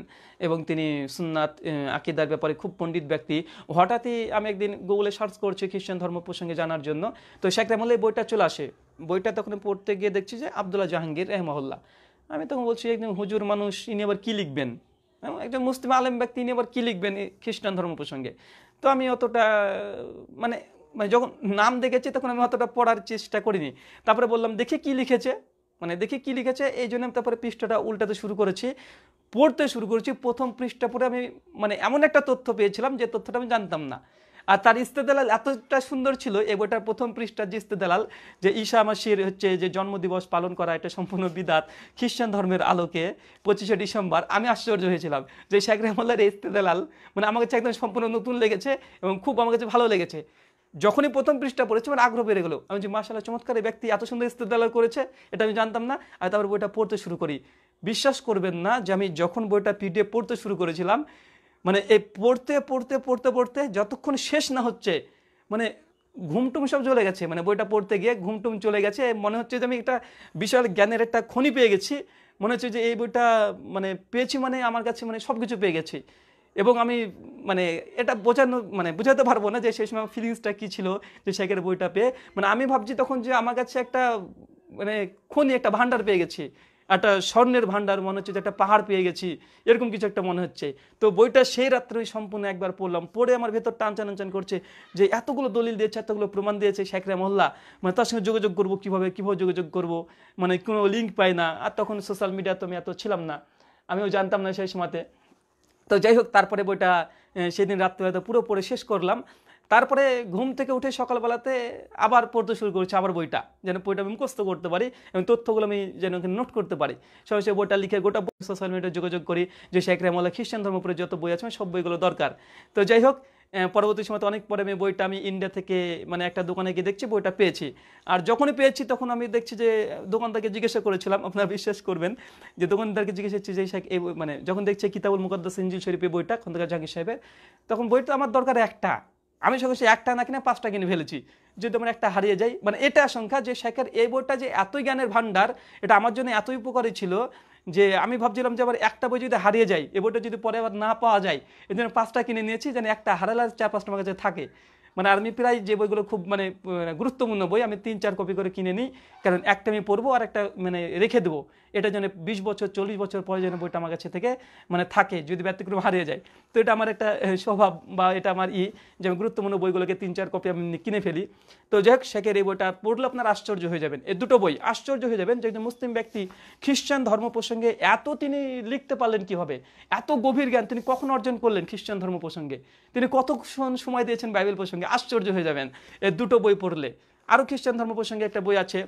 এবং তিনি সুন্নাত আকিদার ব্যাপারে খুব পণ্ডিত ব্যক্তি হঠাৎই আমি একদিন গুগলে সার্চ করছি খ্রিস্টান ধর্ম প্রসঙ্গে জানার জন্য তো শেখ রেমল এই বইটা চলে আসে বইটা তখন পড়তে গিয়ে দেখছি যে আবদুল্লাহ জাহাঙ্গীর রহমহল্লা আমি তখন বলছি একদিন হুজুর মানুষ ইনি আবার কী লিখবেন একজন মুসলিম আলেম ব্যক্তি ইনি আবার কী লিখবেন খ্রিস্টান ধর্ম প্রসঙ্গে তো আমি অতটা মানে মানে যখন নাম দেখেছি তখন আমি অতটা পড়ার চেষ্টা করিনি তারপরে বললাম দেখে কি লিখেছে মানে দেখি কি লিখেছে এই জন্য আমি তারপরে পৃষ্ঠাটা উল্টাতে শুরু করেছি পড়তে শুরু করেছি প্রথম পৃষ্ঠা পড়ে আমি মানে এমন একটা তথ্য পেয়েছিলাম যে তথ্যটা আমি জানতাম না আর তার ইস্তেদালাল এতটা সুন্দর ছিল এই বইটার প্রথম পৃষ্ঠার যে ইস্তেদালাল যে ঈশা মাসির হচ্ছে যে জন্মদিবস পালন করা এটা সম্পূর্ণ বিদাত খ্রিস্টান ধর্মের আলোকে পঁচিশে ডিসেম্বর আমি আশ্চর্য হয়েছিলাম যে শেখ রহমল্লার এই ইস্তেদালাল মানে আমার কাছে একদম সম্পূর্ণ নতুন লেগেছে এবং খুব আমার কাছে ভালো লেগেছে যখনই প্রথম পৃষ্ঠা পড়েছি আমার মানে আগ্রহ বেড়ে গেলো আমি যে মার্শাল্লাহ চমৎকার ব্যক্তি এত সুন্দর ইস্তেদাল করেছে এটা আমি জানতাম না আর তারপর বইটা পড়তে শুরু করি বিশ্বাস করবেন না যে আমি যখন বইটা পিডিএফ পড়তে শুরু করেছিলাম মানে এই পড়তে পড়তে পড়তে পড়তে যতক্ষণ শেষ না হচ্ছে মানে ঘুমটুম সব চলে গেছে মানে বইটা পড়তে গিয়ে ঘুমটুম চলে গেছে মনে হচ্ছে যে আমি একটা বিশাল জ্ঞানের একটা খনি পেয়ে গেছি মনে হচ্ছে যে এই বইটা মানে পেয়েছি মানে আমার কাছে মানে সব কিছু পেয়ে গেছি এবং আমি মানে এটা বোঝানো মানে বোঝাতে পারবো না যে সেই সময় ফিলিংসটা কী ছিল যে শেখের বইটা পেয়ে মানে আমি ভাবছি তখন যে আমার কাছে একটা মানে খনি একটা ভান্ডার পেয়ে গেছি একটা স্বর্ণের ভান্ডার মনে হচ্ছে যে একটা পাহাড় পেয়ে গেছি এরকম কিছু একটা মনে হচ্ছে তো বইটা সেই রাত্রেই সম্পূর্ণ একবার পড়লাম পড়ে আমার ভেতর টানচান আনচান করছে যে এতগুলো দলিল দিয়েছে এতগুলো প্রমাণ দিয়েছে শেখরা মহল্লা মানে তার সঙ্গে যোগাযোগ করবো কীভাবে কীভাবে যোগাযোগ করবো মানে কোনো লিঙ্ক পাই না আর তখন সোশ্যাল মিডিয়া তো আমি এত ছিলাম না আমিও জানতাম না সেই সময়তে তো যাই হোক তারপরে বইটা সেদিন রাত্রিবেলাতে পুরো পড়ে শেষ করলাম তারপরে ঘুম থেকে উঠে সকালবেলাতে আবার পড়তে শুরু করছি আবার বইটা যেন বইটা আমি মুখস্থ করতে পারি এবং তথ্যগুলো আমি যেন নোট করতে পারি সে বইটা লিখে গোটা সোশ্যাল মিডিয়ায় যোগাযোগ করি যে শেখ রেমাল্লা খ্রিস্টান ধর্ম উপরে যত বই আছে সব বইগুলো দরকার তো যাই হোক পরবর্তী সময় অনেক পরে আমি বইটা আমি ইন্ডিয়া থেকে মানে একটা দোকানে গিয়ে দেখছি বইটা পেয়েছি আর যখনই পেয়েছি তখন আমি দেখছি যে দোকানদারকে জিজ্ঞাসা করেছিলাম আপনারা বিশ্বাস করবেন যে দোকানদারকে জিজ্ঞেস করছি যে এই মানে যখন দেখছি কিতাবুল মুকদ্দাস ইঞ্জিল শরীফ বইটা খন্দকার জাহাঙ্গীর সাহেবের তখন বইটা আমার দরকার একটা আমি সঙ্গে সে একটা না কিনা পাঁচটা কিনে ফেলেছি যদি আমার একটা হারিয়ে যাই মানে এটা আশঙ্কা যে শেখের এই বইটা যে এতই জ্ঞানের ভাণ্ডার এটা আমার জন্য এতই উপকারী ছিল যে আমি ভাবছিলাম যে আবার একটা বই যদি হারিয়ে যায় এ বইটা যদি পরে আবার না পাওয়া যায় এই জন্য পাঁচটা কিনে নিয়েছি যেন একটা হারালে চার পাঁচটা আমার কাছে থাকে মানে আমি প্রায় যে বইগুলো খুব মানে, মানে গুরুত্বপূর্ণ বই আমি তিন চার কপি করে কিনে নিই কারণ একটা আমি পড়বো আর একটা মানে রেখে দেবো এটা যেন বিশ বছর চল্লিশ বছর পরে যেন বইটা আমার কাছে থেকে মানে থাকে যদি ব্যতিক্রম হারিয়ে যায় তো এটা আমার একটা স্বভাব বা এটা আমার ই যে আমি গুরুত্বপূর্ণ বইগুলোকে তিন চার কপি আমি কিনে ফেলি তো যাই হোক শেখের এই বইটা পড়লে আপনার আশ্চর্য হয়ে যাবেন এ দুটো বই আশ্চর্য হয়ে যাবেন যে একজন মুসলিম ব্যক্তি খ্রিস্টান ধর্ম প্রসঙ্গে এত তিনি লিখতে পারলেন কিভাবে এত গভীর জ্ঞান তিনি কখন অর্জন করলেন খ্রিস্টান ধর্ম প্রসঙ্গে তিনি কত সময় দিয়েছেন বাইবেল প্রসঙ্গে আশ্চর্য হয়ে যাবেন এ দুটো বই পড়লে আরও খ্রিস্টান ধর্ম প্রসঙ্গে একটা বই আছে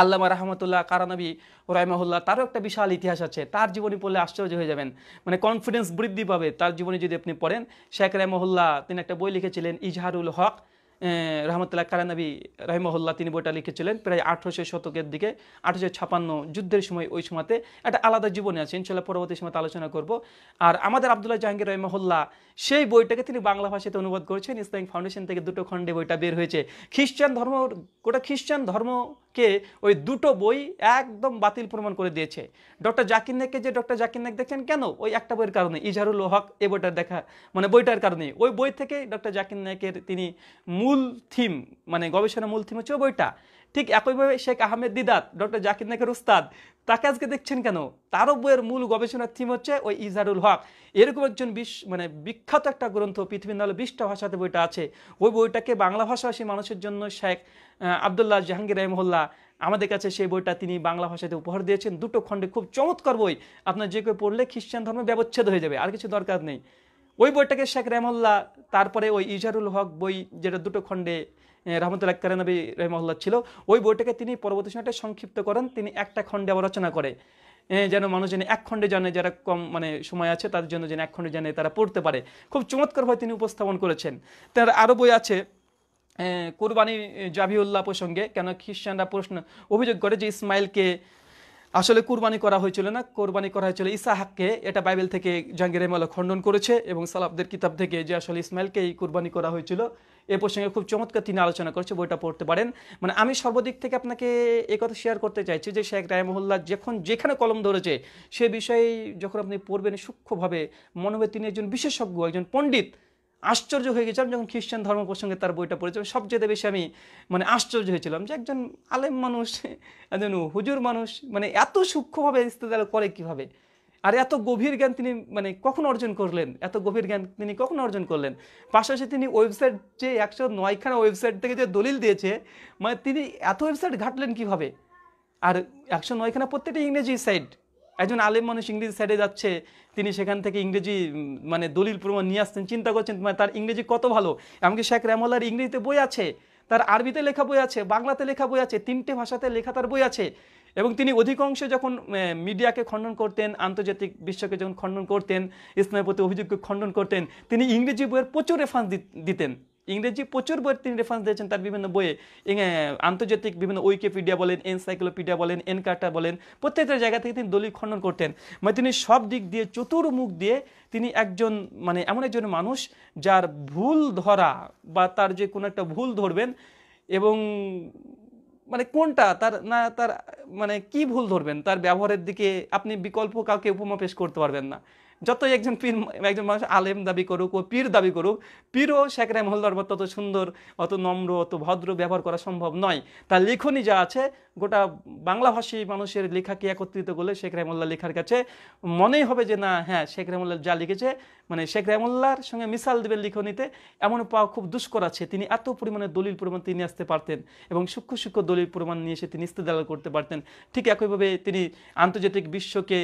আল্লামা রহমতুল্লাহ কারানবী রহমাহুল্লাহ তারও একটা বিশাল ইতিহাস আছে তার জীবনী পড়লে আশ্চর্য হয়ে যাবেন মানে কনফিডেন্স বৃদ্ধি পাবে তার জীবনী যদি আপনি পড়েন শেখ রাইমহল্লা তিনি একটা বই লিখেছিলেন ইজহারুল হক রহমতুল্লাহ কারানবী রহমহুল্লাহ তিনি বইটা লিখেছিলেন প্রায় আঠেরোশো শতকের দিকে আঠেরোশো ছাপান্ন যুদ্ধের সময় ওই সময়তে একটা আলাদা জীবনে আছে ইনশাল্লাহ পরবর্তী সময় আলোচনা করব আর আমাদের আবদুল্লাহ জাহাঙ্গীর রহমহুল্লাহ সেই বইটাকে তিনি বাংলা ভাষাতে অনুবাদ করেছেন ইসলামিক ফাউন্ডেশন থেকে দুটো খণ্ডে বইটা বের হয়েছে খ্রিস্টান ধর্ম গোটা খ্রিস্টান ধর্মকে ওই দুটো বই একদম বাতিল প্রমাণ করে দিয়েছে ডক্টর জাকির নাককে যে ডক্টর জাকির নাক দেখছেন কেন ওই একটা বইয়ের কারণে ইজারুল হক এ বইটার দেখা মানে বইটার কারণে ওই বই থেকে ডক্টর জাকির নায়কের তিনি মূল থিম মানে গবেষণা মূল থিম হচ্ছে ওই বইটা ঠিক একইভাবে Sheikh Ahmed Deedat doctor Zakir নায়কের উস্তাদ তাকে আজকে দেখছেন কেন তারও বইয়ের মূল গবেষণার থিম হচ্ছে ওই ইজারুল হক এরকম একজন বিশ মানে বিখ্যাত একটা গ্রন্থ পৃথিবীর নাহলে বিশটা ভাষাতে বইটা আছে ওই বইটাকে বাংলা ভাষাভাষী মানুষের জন্য শেখ আবদুল্লাহ জাহাঙ্গীর রহমহল্লা আমাদের কাছে সেই বইটা তিনি বাংলা ভাষাতে উপহার দিয়েছেন দুটো খণ্ডে খুব চমৎকার বই আপনার যে কেউ পড়লে খ্রিস্টান ধর্মের ব্যবচ্ছেদ হয়ে যাবে আর কিছু দরকার নেই ওই বইটাকে শেখ রহমল্লা তারপরে ওই ইজারুল হক বই যেটা দুটো খণ্ডে রহমতুল্লাহ নবী রহমহল্লা ছিল ওই বইটাকে তিনি পরবর্তী সময়টা সংক্ষিপ্ত করেন তিনি একটা খণ্ডে আবার রচনা করে যেন মানুষ যেন এক খণ্ডে জানে যারা কম মানে সময় আছে তাদের জন্য যেন এক খণ্ডে জানে তারা পড়তে পারে খুব চমৎকারভাবে তিনি উপস্থাপন করেছেন তার আরও বই আছে কোরবানি জাবিউল্লাহ প্রসঙ্গে কেন খ্রিস্টানরা প্রশ্ন অভিযোগ করে যে ইসমাইলকে আসলে কুরবানি করা হয়েছিল না কোরবানি করা হয়েছিল ইসাহাককে এটা বাইবেল থেকে জাহাঙ্গীর রহমাল্লাহ খণ্ডন করেছে এবং সালাবদের কিতাব থেকে যে আসলে ইসমাইলকে এই কুরবানি করা হয়েছিল এ প্রসঙ্গে খুব চমৎকার তিনি আলোচনা করেছে বইটা পড়তে পারেন মানে আমি সর্বদিক থেকে আপনাকে কথা শেয়ার করতে চাইছি যে শেখ রায়মহল্লা যখন যেখানে কলম ধরেছে সে বিষয়ে যখন আপনি পড়বেন সূক্ষ্মভাবে মনে হবে তিনি একজন বিশেষজ্ঞ একজন পণ্ডিত আশ্চর্য হয়ে গেছিলাম যখন খ্রিস্টান ধর্ম প্রসঙ্গে তার বইটা পড়েছিলাম সবচেয়ে বেশি আমি মানে আশ্চর্য হয়েছিলাম যে একজন আলেম মানুষ একজন হুজুর মানুষ মানে এত সূক্ষ্মভাবে ইস্তেদাল করে কীভাবে আর এত গভীর জ্ঞান তিনি মানে কখন অর্জন করলেন এত গভীর জ্ঞান তিনি কখন অর্জন করলেন পাশাপাশি তিনি ওয়েবসাইট যে একশো নয়খানা ওয়েবসাইট থেকে যে দলিল দিয়েছে মানে তিনি এত ওয়েবসাইট ঘাটলেন কিভাবে আর একশো নয়খানা প্রত্যেকটা ইংরেজি সাইট একজন আলেম মানুষ ইংরেজি সাইডে যাচ্ছে তিনি সেখান থেকে ইংরেজি মানে দলিল প্রমাণ নিয়ে আসছেন চিন্তা করছেন মানে, তার ইংরেজি কত ভালো এমনকি শেখ রেমলার ইংরেজিতে বই আছে তার আরবিতে লেখা বই আছে বাংলাতে লেখা বই আছে তিনটে ভাষাতে লেখা তার বই আছে এবং তিনি অধিকাংশ যখন মিডিয়াকে খণ্ডন করতেন আন্তর্জাতিক বিশ্বকে যখন খণ্ডন করতেন ইসলামের প্রতি অভিযোগকে খণ্ডন করতেন তিনি ইংরেজি বইয়ের প্রচুর রেফারেন্স দিতেন ইংরেজি প্রচুর বই তিনি রেফারেন্স দিয়েছেন তার বিভিন্ন বইয়ে আন্তর্জাতিক বিভিন্ন উইকিপিডিয়া বলেন এনসাইক্লোপিডিয়া বলেন এনকার্টা বলেন প্রত্যেকটা জায়গা থেকে তিনি দলিল খণ্ডন করতেন মানে তিনি সব দিক দিয়ে চতুর্মুখ দিয়ে তিনি একজন মানে এমন একজন মানুষ যার ভুল ধরা বা তার যে কোনো একটা ভুল ধরবেন এবং মানে কোনটা তার না তার মানে কি ভুল ধরবেন তার ব্যবহারের দিকে আপনি বিকল্প কাউকে উপমা পেশ করতে পারবেন না যতই একজন পীর একজন মানুষ আলেম দাবি করুক ও পীর দাবি করুক পীরও শেখ রায় মোল্লার তত সুন্দর অত নম্র অত ভদ্র ব্যবহার করা সম্ভব নয় তার লিখনি যা আছে গোটা বাংলাভাষী মানুষের লেখাকে একত্রিত করলে শেখ রায়মোল্লা লেখার কাছে মনেই হবে যে না হ্যাঁ শেখ রায়মোল্লা যা লিখেছে মানে শেখ রায়মোল্লার সঙ্গে মিসাল দেবের লিখনিতে এমন পাওয়া খুব দুষ্কর আছে তিনি এত পরিমাণে দলিল প্রমাণ তিনি আসতে পারতেন এবং সূক্ষ্ম সূক্ষ্ম দলিল প্রমাণ নিয়ে এসে তিনি ইস্তেদাল করতে পারতেন ঠিক একইভাবে তিনি আন্তর্জাতিক বিশ্বকে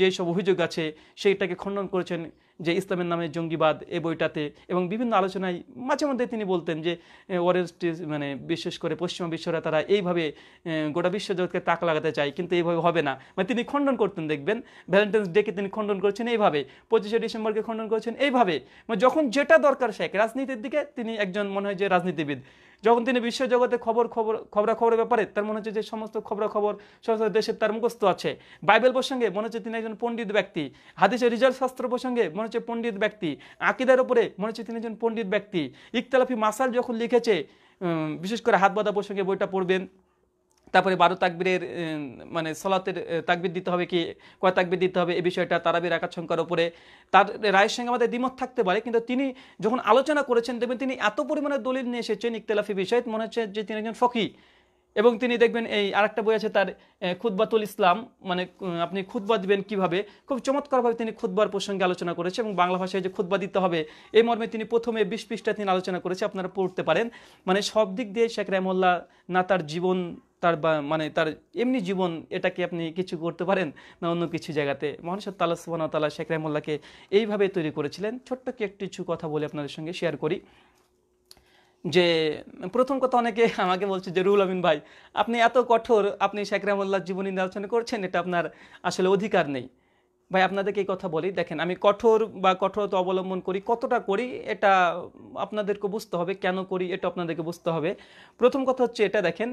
যেসব অভিযোগ আছে সেই এটাকে খণ্ডন করেছেন যে ইসলামের নামে জঙ্গিবাদ এ বইটাতে এবং বিভিন্ন আলোচনায় মাঝে মধ্যে তিনি বলতেন যে ওয়ারেস্টিস মানে বিশেষ করে পশ্চিমা বিশ্বরা তারা এইভাবে গোটা বিশ্বজগৎকে তাক লাগাতে চায় কিন্তু এইভাবে হবে না মানে তিনি খণ্ডন করতেন দেখবেন ভ্যালেন্টাইন্স ডেকে তিনি খণ্ডন করছেন এইভাবে পঁচিশে ডিসেম্বরকে খণ্ডন করেছেন এইভাবে মানে যখন যেটা দরকার শেখ রাজনীতির দিকে তিনি একজন মনে হয় যে রাজনীতিবিদ যখন তিনি বিশ্বজগতে খবর খবর খবরাখবরের ব্যাপারে তার মনে হচ্ছে যে সমস্ত খবরাখবর সমস্ত দেশের তার মুখস্থ আছে বাইবেল প্রসঙ্গে মনে হচ্ছে তিনি একজন পণ্ডিত ব্যক্তি হাদিসের রিজাল্ট শাস্ত্র প্রসঙ্গে মনে হচ্ছে পণ্ডিত ব্যক্তি আকিদার উপরে মনে হচ্ছে তিনি একজন পণ্ডিত ব্যক্তি ইকতালাফি মাসাল যখন লিখেছে বিশেষ করে হাত বাঁধা প্রসঙ্গে বইটা পড়বেন তারপরে বারো তাকবিরের মানে সলাতের তাকবির দিতে হবে কি কয় তাকবির দিতে হবে এ বিষয়টা তারাবির আকার সংখ্যার ওপরে তার রায়ের সঙ্গে আমাদের দ্বিমত থাকতে পারে কিন্তু তিনি যখন আলোচনা করেছেন দেখবেন তিনি এত পরিমাণে দলিল নিয়ে এসেছেন ইকতলাফি বিষয়ে মনে হচ্ছে যে তিনি একজন ফকি এবং তিনি দেখবেন এই আরেকটা বই আছে তার খুদ্বাতুল ইসলাম মানে আপনি খুদ্বা দিবেন কিভাবে খুব চমৎকারভাবে তিনি খুদ্বার প্রসঙ্গে আলোচনা করেছে এবং বাংলা ভাষায় যে খুদ্বা দিতে হবে এই মর্মে তিনি প্রথমে বিশ পৃষ্ঠা তিনি আলোচনা করেছে আপনারা পড়তে পারেন মানে সব দিক দিয়ে শেখ রাহমল্লা না তার জীবন তার মানে তার এমনি জীবন এটাকে আপনি কিছু করতে পারেন না অন্য কিছু জায়গাতে মহানসত তাল্লা সুবাহ তাল্লাহ শেখ রাহমুল্লাহকে এইভাবে তৈরি করেছিলেন ছোট্ট কি একটু কিছু কথা বলে আপনাদের সঙ্গে শেয়ার করি যে প্রথম কথা অনেকে আমাকে বলছে যে রুহুল আমিন ভাই আপনি এত কঠোর আপনি শেখ রামুল্লাহর জীবনী আলোচনা করছেন এটা আপনার আসলে অধিকার নেই ভাই আপনাদেরকে এই কথা বলি দেখেন আমি কঠোর বা কঠোরতা অবলম্বন করি কতটা করি এটা আপনাদেরকে বুঝতে হবে কেন করি এটা আপনাদেরকে বুঝতে হবে প্রথম কথা হচ্ছে এটা দেখেন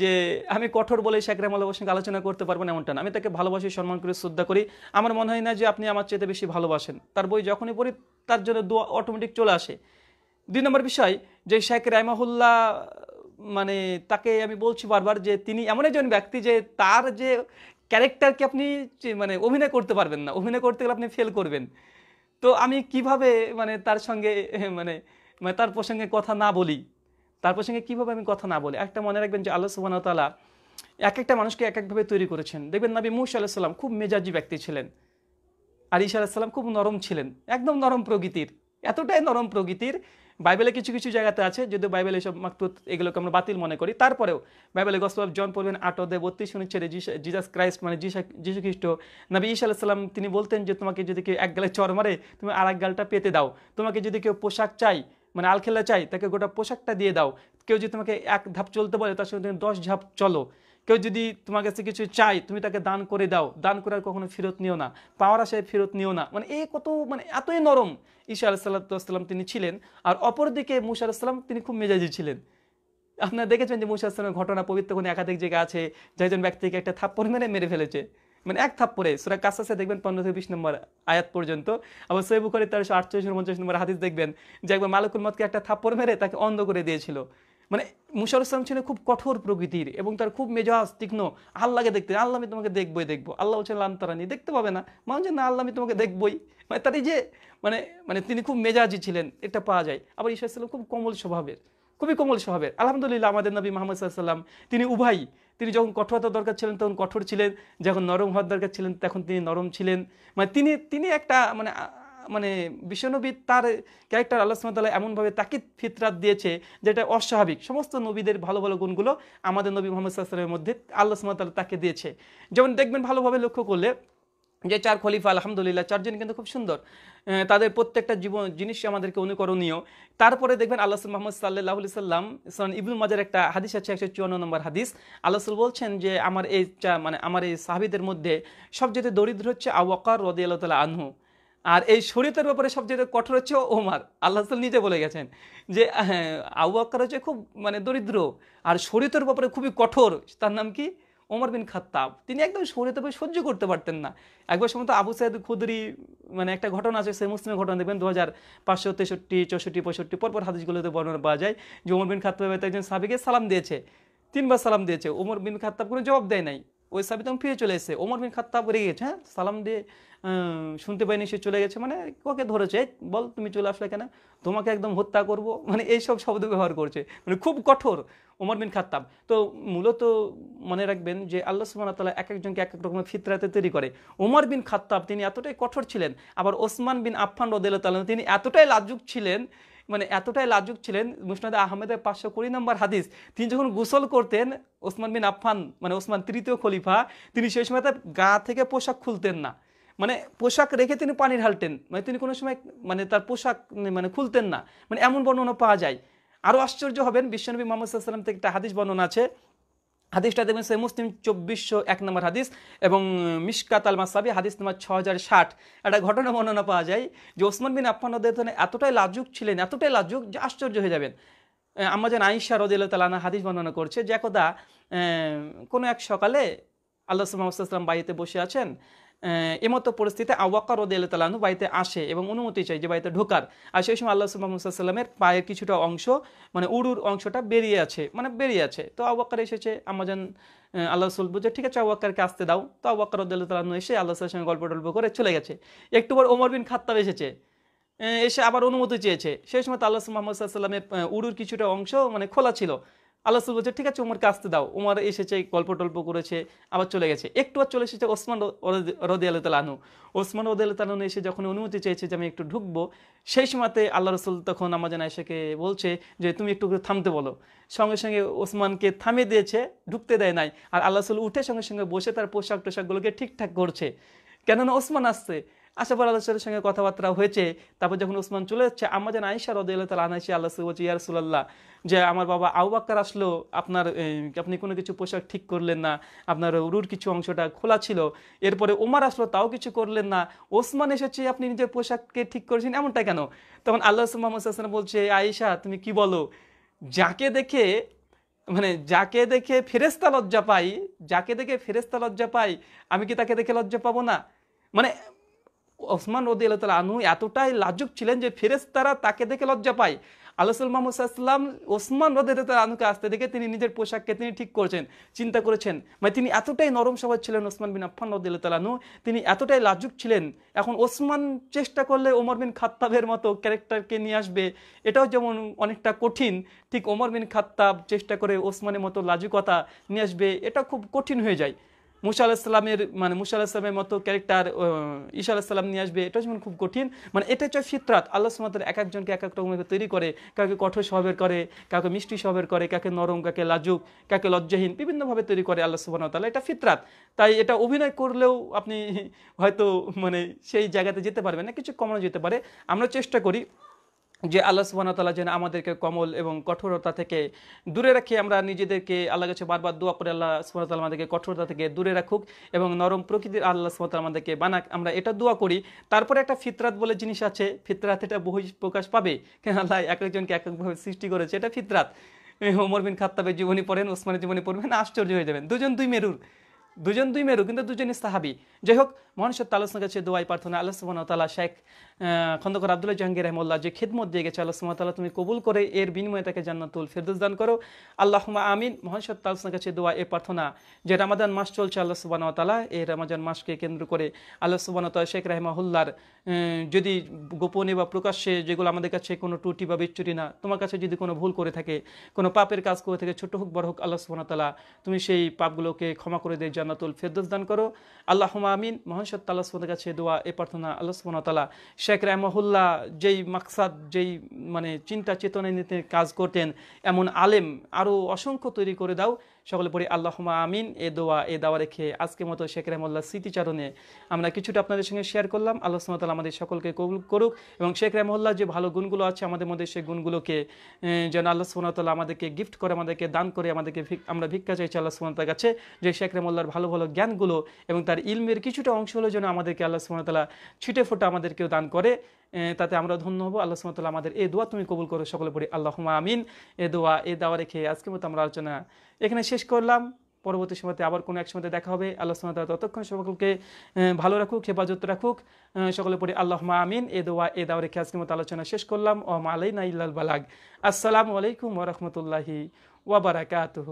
যে আমি কঠোর বলে শেখ রামাল্লাহর সঙ্গে আলোচনা করতে পারবো না এমনটা না আমি তাকে ভালোবাসি সম্মান করে শ্রদ্ধা করি আমার মনে হয় না যে আপনি আমার চেয়ে বেশি ভালোবাসেন তার বই যখনই পড়ি তার জন্য দোয়া অটোমেটিক চলে আসে দুই নম্বর বিষয় যে শেখ রাইমাহুল্লাহ মানে তাকে আমি বলছি বারবার যে তিনি এমন একজন ব্যক্তি যে তার যে ক্যারেক্টারকে আপনি মানে অভিনয় করতে পারবেন না অভিনয় করতে গেলে আপনি ফেল করবেন তো আমি কিভাবে মানে তার সঙ্গে মানে মানে তার প্রসঙ্গে কথা না বলি তার প্রসঙ্গে কীভাবে আমি কথা না বলি একটা মনে রাখবেন যে আল্লাহ সুবাহতালা এক একটা মানুষকে এক একভাবে তৈরি করেছেন দেখবেন নাবি মুস সাল্লাম খুব মেজাজি ব্যক্তি ছিলেন আর ঈশা সাল্লাম খুব নরম ছিলেন একদম নরম প্রকৃতির এতটাই নরম প্রকৃতির বাইবেলে কিছু কিছু জায়গাতে আছে যদিও বাইবেলে এসব মাকতুত এগুলোকে আমরা বাতিল মনে করি তারপরেও বাইবেলে গসপাব জন পড়বেন আট অধ্যায় বত্রিশ অনুচ্ছেদে জিজাস ক্রাইস্ট মানে যীশু খ্রিস্ট নবী ঈশা আলাহিসাল্লাম তিনি বলতেন যে তোমাকে যদি কেউ এক গালে চর মারে তুমি আর এক গালটা পেতে দাও তোমাকে যদি কেউ পোশাক চাই মানে আলখেলা চাই তাকে গোটা পোশাকটা দিয়ে দাও কেউ যদি তোমাকে এক ধাপ চলতে বলে তার সঙ্গে তুমি দশ ধাপ চলো কেউ যদি তোমার কাছে কিছু চায় তুমি তাকে দান করে দাও দান করার কখনো ফেরত নিও না পাওয়ার আশায় ফেরত নিও না মানে এই কত মানে এতই নরম ঈশা আলাহিসাল্লাম তিনি ছিলেন আর অপরদিকে মুসা আলাহিসাল্লাম তিনি খুব মেজাজি ছিলেন আপনারা দেখেছেন যে মুসা আসলামের ঘটনা পবিত্র কোনো একাধিক জায়গা আছে যে একজন ব্যক্তিকে একটা থাপ্পড় মেরে মেরে ফেলেছে মানে এক থাপ্পরে সুরা কাসাসে দেখবেন পনেরো থেকে বিশ নম্বর আয়াত পর্যন্ত আবার সৈব করে তেরোশো আটচল্লিশ উনপঞ্চাশ নম্বর হাদিস দেখবেন যে একবার মালিকুল মতকে একটা থাপ্পড় মেরে তাকে অন্ধ করে দিয়েছিল মানে মুশার ইসলাম ছিলেন খুব কঠোর প্রকৃতির এবং তার খুব মেজাজ তীক্ষ্ণ আল্লাহকে দেখতে আল্লাহ আমি তোমাকে দেখবই দেখবো আল্লাহ বলছেন লান্তারানি দেখতে পাবে না মানুষ না আল্লাহ আমি তোমাকে দেখবই মানে তার যে মানে মানে তিনি খুব মেজাজি ছিলেন এটা পাওয়া যায় আবার ঈশ্বর ইসলাম খুব কোমল স্বভাবের খুবই কোমল স্বভাবের আলহামদুলিল্লাহ আমাদের নবী মোহাম্মদ সাল্লাম তিনি উভয় তিনি যখন কঠোরতা দরকার ছিলেন তখন কঠোর ছিলেন যখন নরম হওয়ার দরকার ছিলেন তখন তিনি নরম ছিলেন মানে তিনি তিনি একটা মানে মানে বিশ্বনবী তার ক্যারেক্টার আল্লাহ সুমতাল এমনভাবে তাকিদ ফিতরাত দিয়েছে যেটা অস্বাভাবিক সমস্ত নবীদের ভালো ভালো গুণগুলো আমাদের নবী মোহাম্মদ সাল্লামের মধ্যে আল্লাহ সুমতাল তাকে দিয়েছে যেমন দেখবেন ভালোভাবে লক্ষ্য করলে যে চার খলিফা আলহামদুলিল্লাহ চারজন কিন্তু খুব সুন্দর তাদের প্রত্যেকটা জীবন জিনিস আমাদেরকে অনুকরণীয় তারপরে দেখবেন আল্লাহ মোহাম্মদ সাল্লাহ সাল্লাম সন ইবুল মাজার একটা হাদিস আছে একশো চুয়ান্ন নম্বর হাদিস আল্লাহ বলছেন যে আমার এই মানে আমার এই সাহাবিদের মধ্যে সবচেয়ে দরিদ্র হচ্ছে আওয়াকার রদি আল্লাহ তালা আনহু আর এই শরীয়তের ব্যাপারে সবচেয়ে কঠোর হচ্ছে ওমার আল্লাহ নিজে বলে গেছেন যে আবু আক্কার হচ্ছে খুব মানে দরিদ্র আর শরীয়তের ব্যাপারে খুবই কঠোর তার নাম কি ওমর বিন খাত্তাব তিনি একদম শরীয়তের ব্যাপারে সহ্য করতে পারতেন না একবার সময় তো আবু সাইদ খুদরি মানে একটা ঘটনা আছে সে মুসলিমের ঘটনা দেখবেন দু হাজার পাঁচশো তেষট্টি চৌষট্টি পঁয়ষট্টি পরপর হাদিসগুলোতে বর্ণনা পাওয়া যায় যে ওমর বিন খাত্তাব একজন সাবিকে সালাম দিয়েছে তিনবার সালাম দিয়েছে ওমর বিন খাত্তাব কোনো জবাব দেয় নাই ওই সাবিত ফিরে চলে এসেছে ওমর বিন খাত্তাব রেগে গেছে হ্যাঁ সালাম দিয়ে শুনতে পাইনি সে চলে গেছে মানে ওকে ধরেছে বল তুমি চলে আসলে কেন তোমাকে একদম হত্যা করব মানে এইসব শব্দ ব্যবহার করছে মানে খুব কঠোর ওমর বিন খাত্তাব তো মূলত মনে রাখবেন যে আল্লাহ সুবাহ তালা এক একজনকে এক এক রকমের ফিতরাতে তৈরি করে ওমর বিন খাত্তাব তিনি এতটাই কঠোর ছিলেন আবার ওসমান বিন আফফান রদেল তিনি এতটাই লাজুক ছিলেন মানে এতটাই লাজুক ছিলেন মুসনাদ আহমেদের পাঁচশো কুড়ি নম্বর হাদিস তিনি যখন গোসল করতেন ওসমান বিন আফফান মানে ওসমান তৃতীয় খলিফা তিনি সেই সময় গা থেকে পোশাক খুলতেন না মানে পোশাক রেখে তিনি পানি ঢালতেন মানে তিনি কোনো সময় মানে তার পোশাক মানে খুলতেন না মানে এমন বর্ণনা পাওয়া যায় আরও আশ্চর্য হবেন বিশ্বনবী মোহাম্মদ সাল্লাম থেকে একটা হাদিস বর্ণনা আছে হাদিসটা দেখবেন সে মুসলিম চব্বিশশো এক নম্বর হাদিস এবং মিসকাত আল মাসাবি হাদিস নম্বর ছ হাজার ষাট একটা ঘটনা বর্ণনা পাওয়া যায় যে ওসমান বিন আফমান এতটাই লাজুক ছিলেন এতটাই লাজুক যে আশ্চর্য হয়ে যাবেন আমার যেন আইসা রদ তালানা হাদিস বর্ণনা করছে যে একদা কোনো এক সকালে আল্লাহ সাল্লাম বাড়িতে বসে আছেন এমতো পরিস্থিতিতে আওয়াকা রদ আল্লাহ বাড়িতে আসে এবং অনুমতি চাই যে বাড়িতে ঢোকার আর সেই সময় আল্লাহ সুবাহ মুসাল্লামের পায়ের কিছুটা অংশ মানে উড়ুর অংশটা বেরিয়ে আছে মানে বেরিয়ে আছে তো আওয়াকার এসেছে আমাজন আল্লাহ রসুল বুঝে ঠিক আছে আবাক্কারকে আসতে দাও তো আল্লাহ রদুল্লাহ এসে আল্লাহ সঙ্গে গল্প টল্প করে চলে গেছে একটু পর ওমর বিন খাত্তাব এসেছে এসে আবার অনুমতি চেয়েছে সেই সময় তো আল্লাহ মোহাম্মদ সাল্লামের উড়ুর কিছুটা অংশ মানে খোলা ছিল আল্লাহ বলছে ঠিক আছে উমরকে আসতে দাও উমর এসেছে গল্প টল্প করেছে আবার চলে গেছে একটু আর চলে এসেছে ওসমান রদি আল্লাহ তালাহনু ওসমান রদি আল্লাহ তালাহনু এসে যখন অনুমতি চেয়েছে যে আমি একটু ঢুকবো সেই সময়তে আল্লাহ রসুল তখন আমাজন আয়েশাকে বলছে যে তুমি একটু থামতে বলো সঙ্গে সঙ্গে ওসমানকে থামিয়ে দিয়েছে ঢুকতে দেয় নাই আর আল্লাহ রসুল উঠে সঙ্গে সঙ্গে বসে তার পোশাক টোশাকগুলোকে ঠিকঠাক করছে কেননা ওসমান আসছে আশাফর আল্লাহ সঙ্গে কথাবার্তা হয়েছে তারপর যখন উসমান চলে যাচ্ছে আমাদের আয়েশা রদ তালা আনাইসি আল্লাহ বলছে ইয়ারসুল্লাহ যে আমার বাবা আউবাক্কার আসলো আপনার আপনি কোনো কিছু পোশাক ঠিক করলেন না আপনার উরুর কিছু অংশটা খোলা ছিল এরপরে ওমার আসলো তাও কিছু করলেন না ওসমান এসেছে আপনি নিজের পোশাককে ঠিক করেছেন এমনটা কেন তখন আল্লাহ মোহাম্মদ বলছে আয়েশা তুমি কি বলো যাকে দেখে মানে যাকে দেখে ফেরেস্তা লজ্জা পাই যাকে দেখে ফেরেস্তা লজ্জা পাই আমি কি তাকে দেখে লজ্জা পাবো না মানে ওসমান রদি আল্লাহ তালা আনু এতটাই লাজুক ছিলেন যে ফেরেস্তারা তাকে দেখে লজ্জা পায় আল্লাহ মাহমুদাম ওসমান রদি আল্লাহ আনুকে আসতে দেখে তিনি নিজের পোশাককে তিনি ঠিক করেছেন চিন্তা করেছেন মানে তিনি এতটাই নরম স্বভাব ছিলেন ওসমান বিন আফান রদি আল্লাহ তালা আনু তিনি এতটাই লাজুক ছিলেন এখন ওসমান চেষ্টা করলে ওমর বিন খাত্তাবের মতো ক্যারেক্টারকে নিয়ে আসবে এটাও যেমন অনেকটা কঠিন ঠিক ওমর বিন খাত্তাব চেষ্টা করে ওসমানের মতো লাজুকতা নিয়ে আসবে এটা খুব কঠিন হয়ে যায় মুসা আলাহিসাল্লামের মানে মুসা আলাহিসাল্লামের মতো ক্যারেক্টার ঈশা আলাহিসাল্লাম নিয়ে আসবে এটা যেমন খুব কঠিন মানে এটা হচ্ছে ফিতরাত আল্লাহ সুমাতের এক একজনকে এক একটা রকমভাবে তৈরি করে কাউকে কঠোর স্বভাবের করে কাউকে মিষ্টি স্বভাবের করে কাকে নরম কাকে লাজুক কাকে লজ্জাহীন বিভিন্নভাবে তৈরি করে আল্লাহ সুবাহ এটা ফিতরাত তাই এটা অভিনয় করলেও আপনি হয়তো মানে সেই জায়গাতে যেতে পারবেন না কিছু কমানো যেতে পারে আমরা চেষ্টা করি যে আল্লাহ সুবাহতালা যেন আমাদেরকে কমল এবং কঠোরতা থেকে দূরে রাখি আমরা নিজেদেরকে আল্লাহ কাছে বারবার দোয়া করে আল্লাহ সুবাহ আমাদেরকে কঠোরতা থেকে দূরে রাখুক এবং নরম প্রকৃতির আল্লাহ সুবাহ আমাদেরকে বানাক আমরা এটা দোয়া করি তারপরে একটা ফিতরাত বলে জিনিস আছে ফিতরাত এটা বহু প্রকাশ পাবে কেন আল্লাহ এক একজনকে এক একভাবে সৃষ্টি করেছে এটা ফিতরাত ওমর বিন খাত্তাবের জীবনী পড়েন ওসমানের জীবনী পড়বেন আশ্চর্য হয়ে যাবেন দুজন দুই মেরুর দুজন দুই মেরু কিন্তু দুজনই সাহাবি যাই হোক মহানুষ্য তালসনের কাছে দোয়াই প্রার্থনা আল্লাহ সুবাহতালা শেখ খন্দকর আবদুল্লাহ জাহাঙ্গীর রহমুল্লাহ যে খেদমত দিয়ে গেছে আল্লাহ সুমতাল্লাহ তুমি কবুল করে এর বিনিময়ে তাকে জান্নাতুল ফেরদুস দান করো আল্লাহমা আমিন মহান তালসনের কাছে দোয়া এ প্রার্থনা যে রামাদান মাস চলছে আল্লাহ সুবানতালা এই রামাজান মাসকে কেন্দ্র করে আল্লাহ সুবানতাল শেখ রহমাহুল্লার যদি গোপনে বা প্রকাশ্যে যেগুলো আমাদের কাছে কোনো টুটি বা বিচ্ছুটি না তোমার কাছে যদি কোনো ভুল করে থাকে কোনো পাপের কাজ করে থাকে ছোট হোক বড় হোক আল্লাহ সুবানতালা তুমি সেই পাপগুলোকে ক্ষমা করে দিয়ে জান্নাতুল ফেরদুস দান করো আল্লাহ আমিন মহান তালসনের সুবানের কাছে দোয়া এ প্রার্থনা আল্লাহ সুবানতালা শেখ রাহমহুল্লাহ যেই মাকসাদ যেই মানে চিন্তা চেতনায় নিতে কাজ করতেন এমন আলেম আরও অসংখ্য তৈরি করে দাও সকলে পড়ি আল্লাহমা আমিন এ দোয়া এ দাওয়া রেখে আজকের মতো শেখ রহমল্লা স্মৃতিচারণে আমরা কিছুটা আপনাদের সঙ্গে শেয়ার করলাম আল্লাহ সুমতাল আমাদের সকলকে কবুল করুক এবং শেখ রহমল্লা যে ভালো গুণগুলো আছে আমাদের মধ্যে সেই গুণগুলোকে যেন আল্লাহ সুমতাল আমাদেরকে গিফট করে আমাদেরকে দান করে আমাদেরকে আমরা ভিক্ষা চাইছি আল্লাহ সুমতার কাছে যে শেখ রহমল্লার ভালো ভালো জ্ঞানগুলো এবং তার ইলমের কিছুটা অংশ হলো যেন আমাদেরকে আল্লাহ সুমতালা ছিটে ফোটা আমাদেরকেও দান করে তাতে আমরা ধন্য হবো আল্লাহ সুমতাল আমাদের এ দোয়া তুমি কবুল করো সকলে পড়ি আল্লাহ আমিন এ দোয়া এ দাওয়া রেখে আজকে মতো আমরা আলোচনা এখানে শেষ করলাম পরবর্তী সময়তে আবার কোনো এক সময়তে দেখা হবে আল্লাহ সুমাতা ততক্ষণ সকলকে ভালো রাখুক হেফাজত রাখুক সকলে পড়ে আল্লাহ আমিন এ দোয়া এ দাওয়ারে খেয়াজকে মতো আলোচনা শেষ করলাম ও না ইল্লাল বালাগ আসসালামু আলাইকুম ওরহমতুল্লাহি ওয়াবারাকাতুহ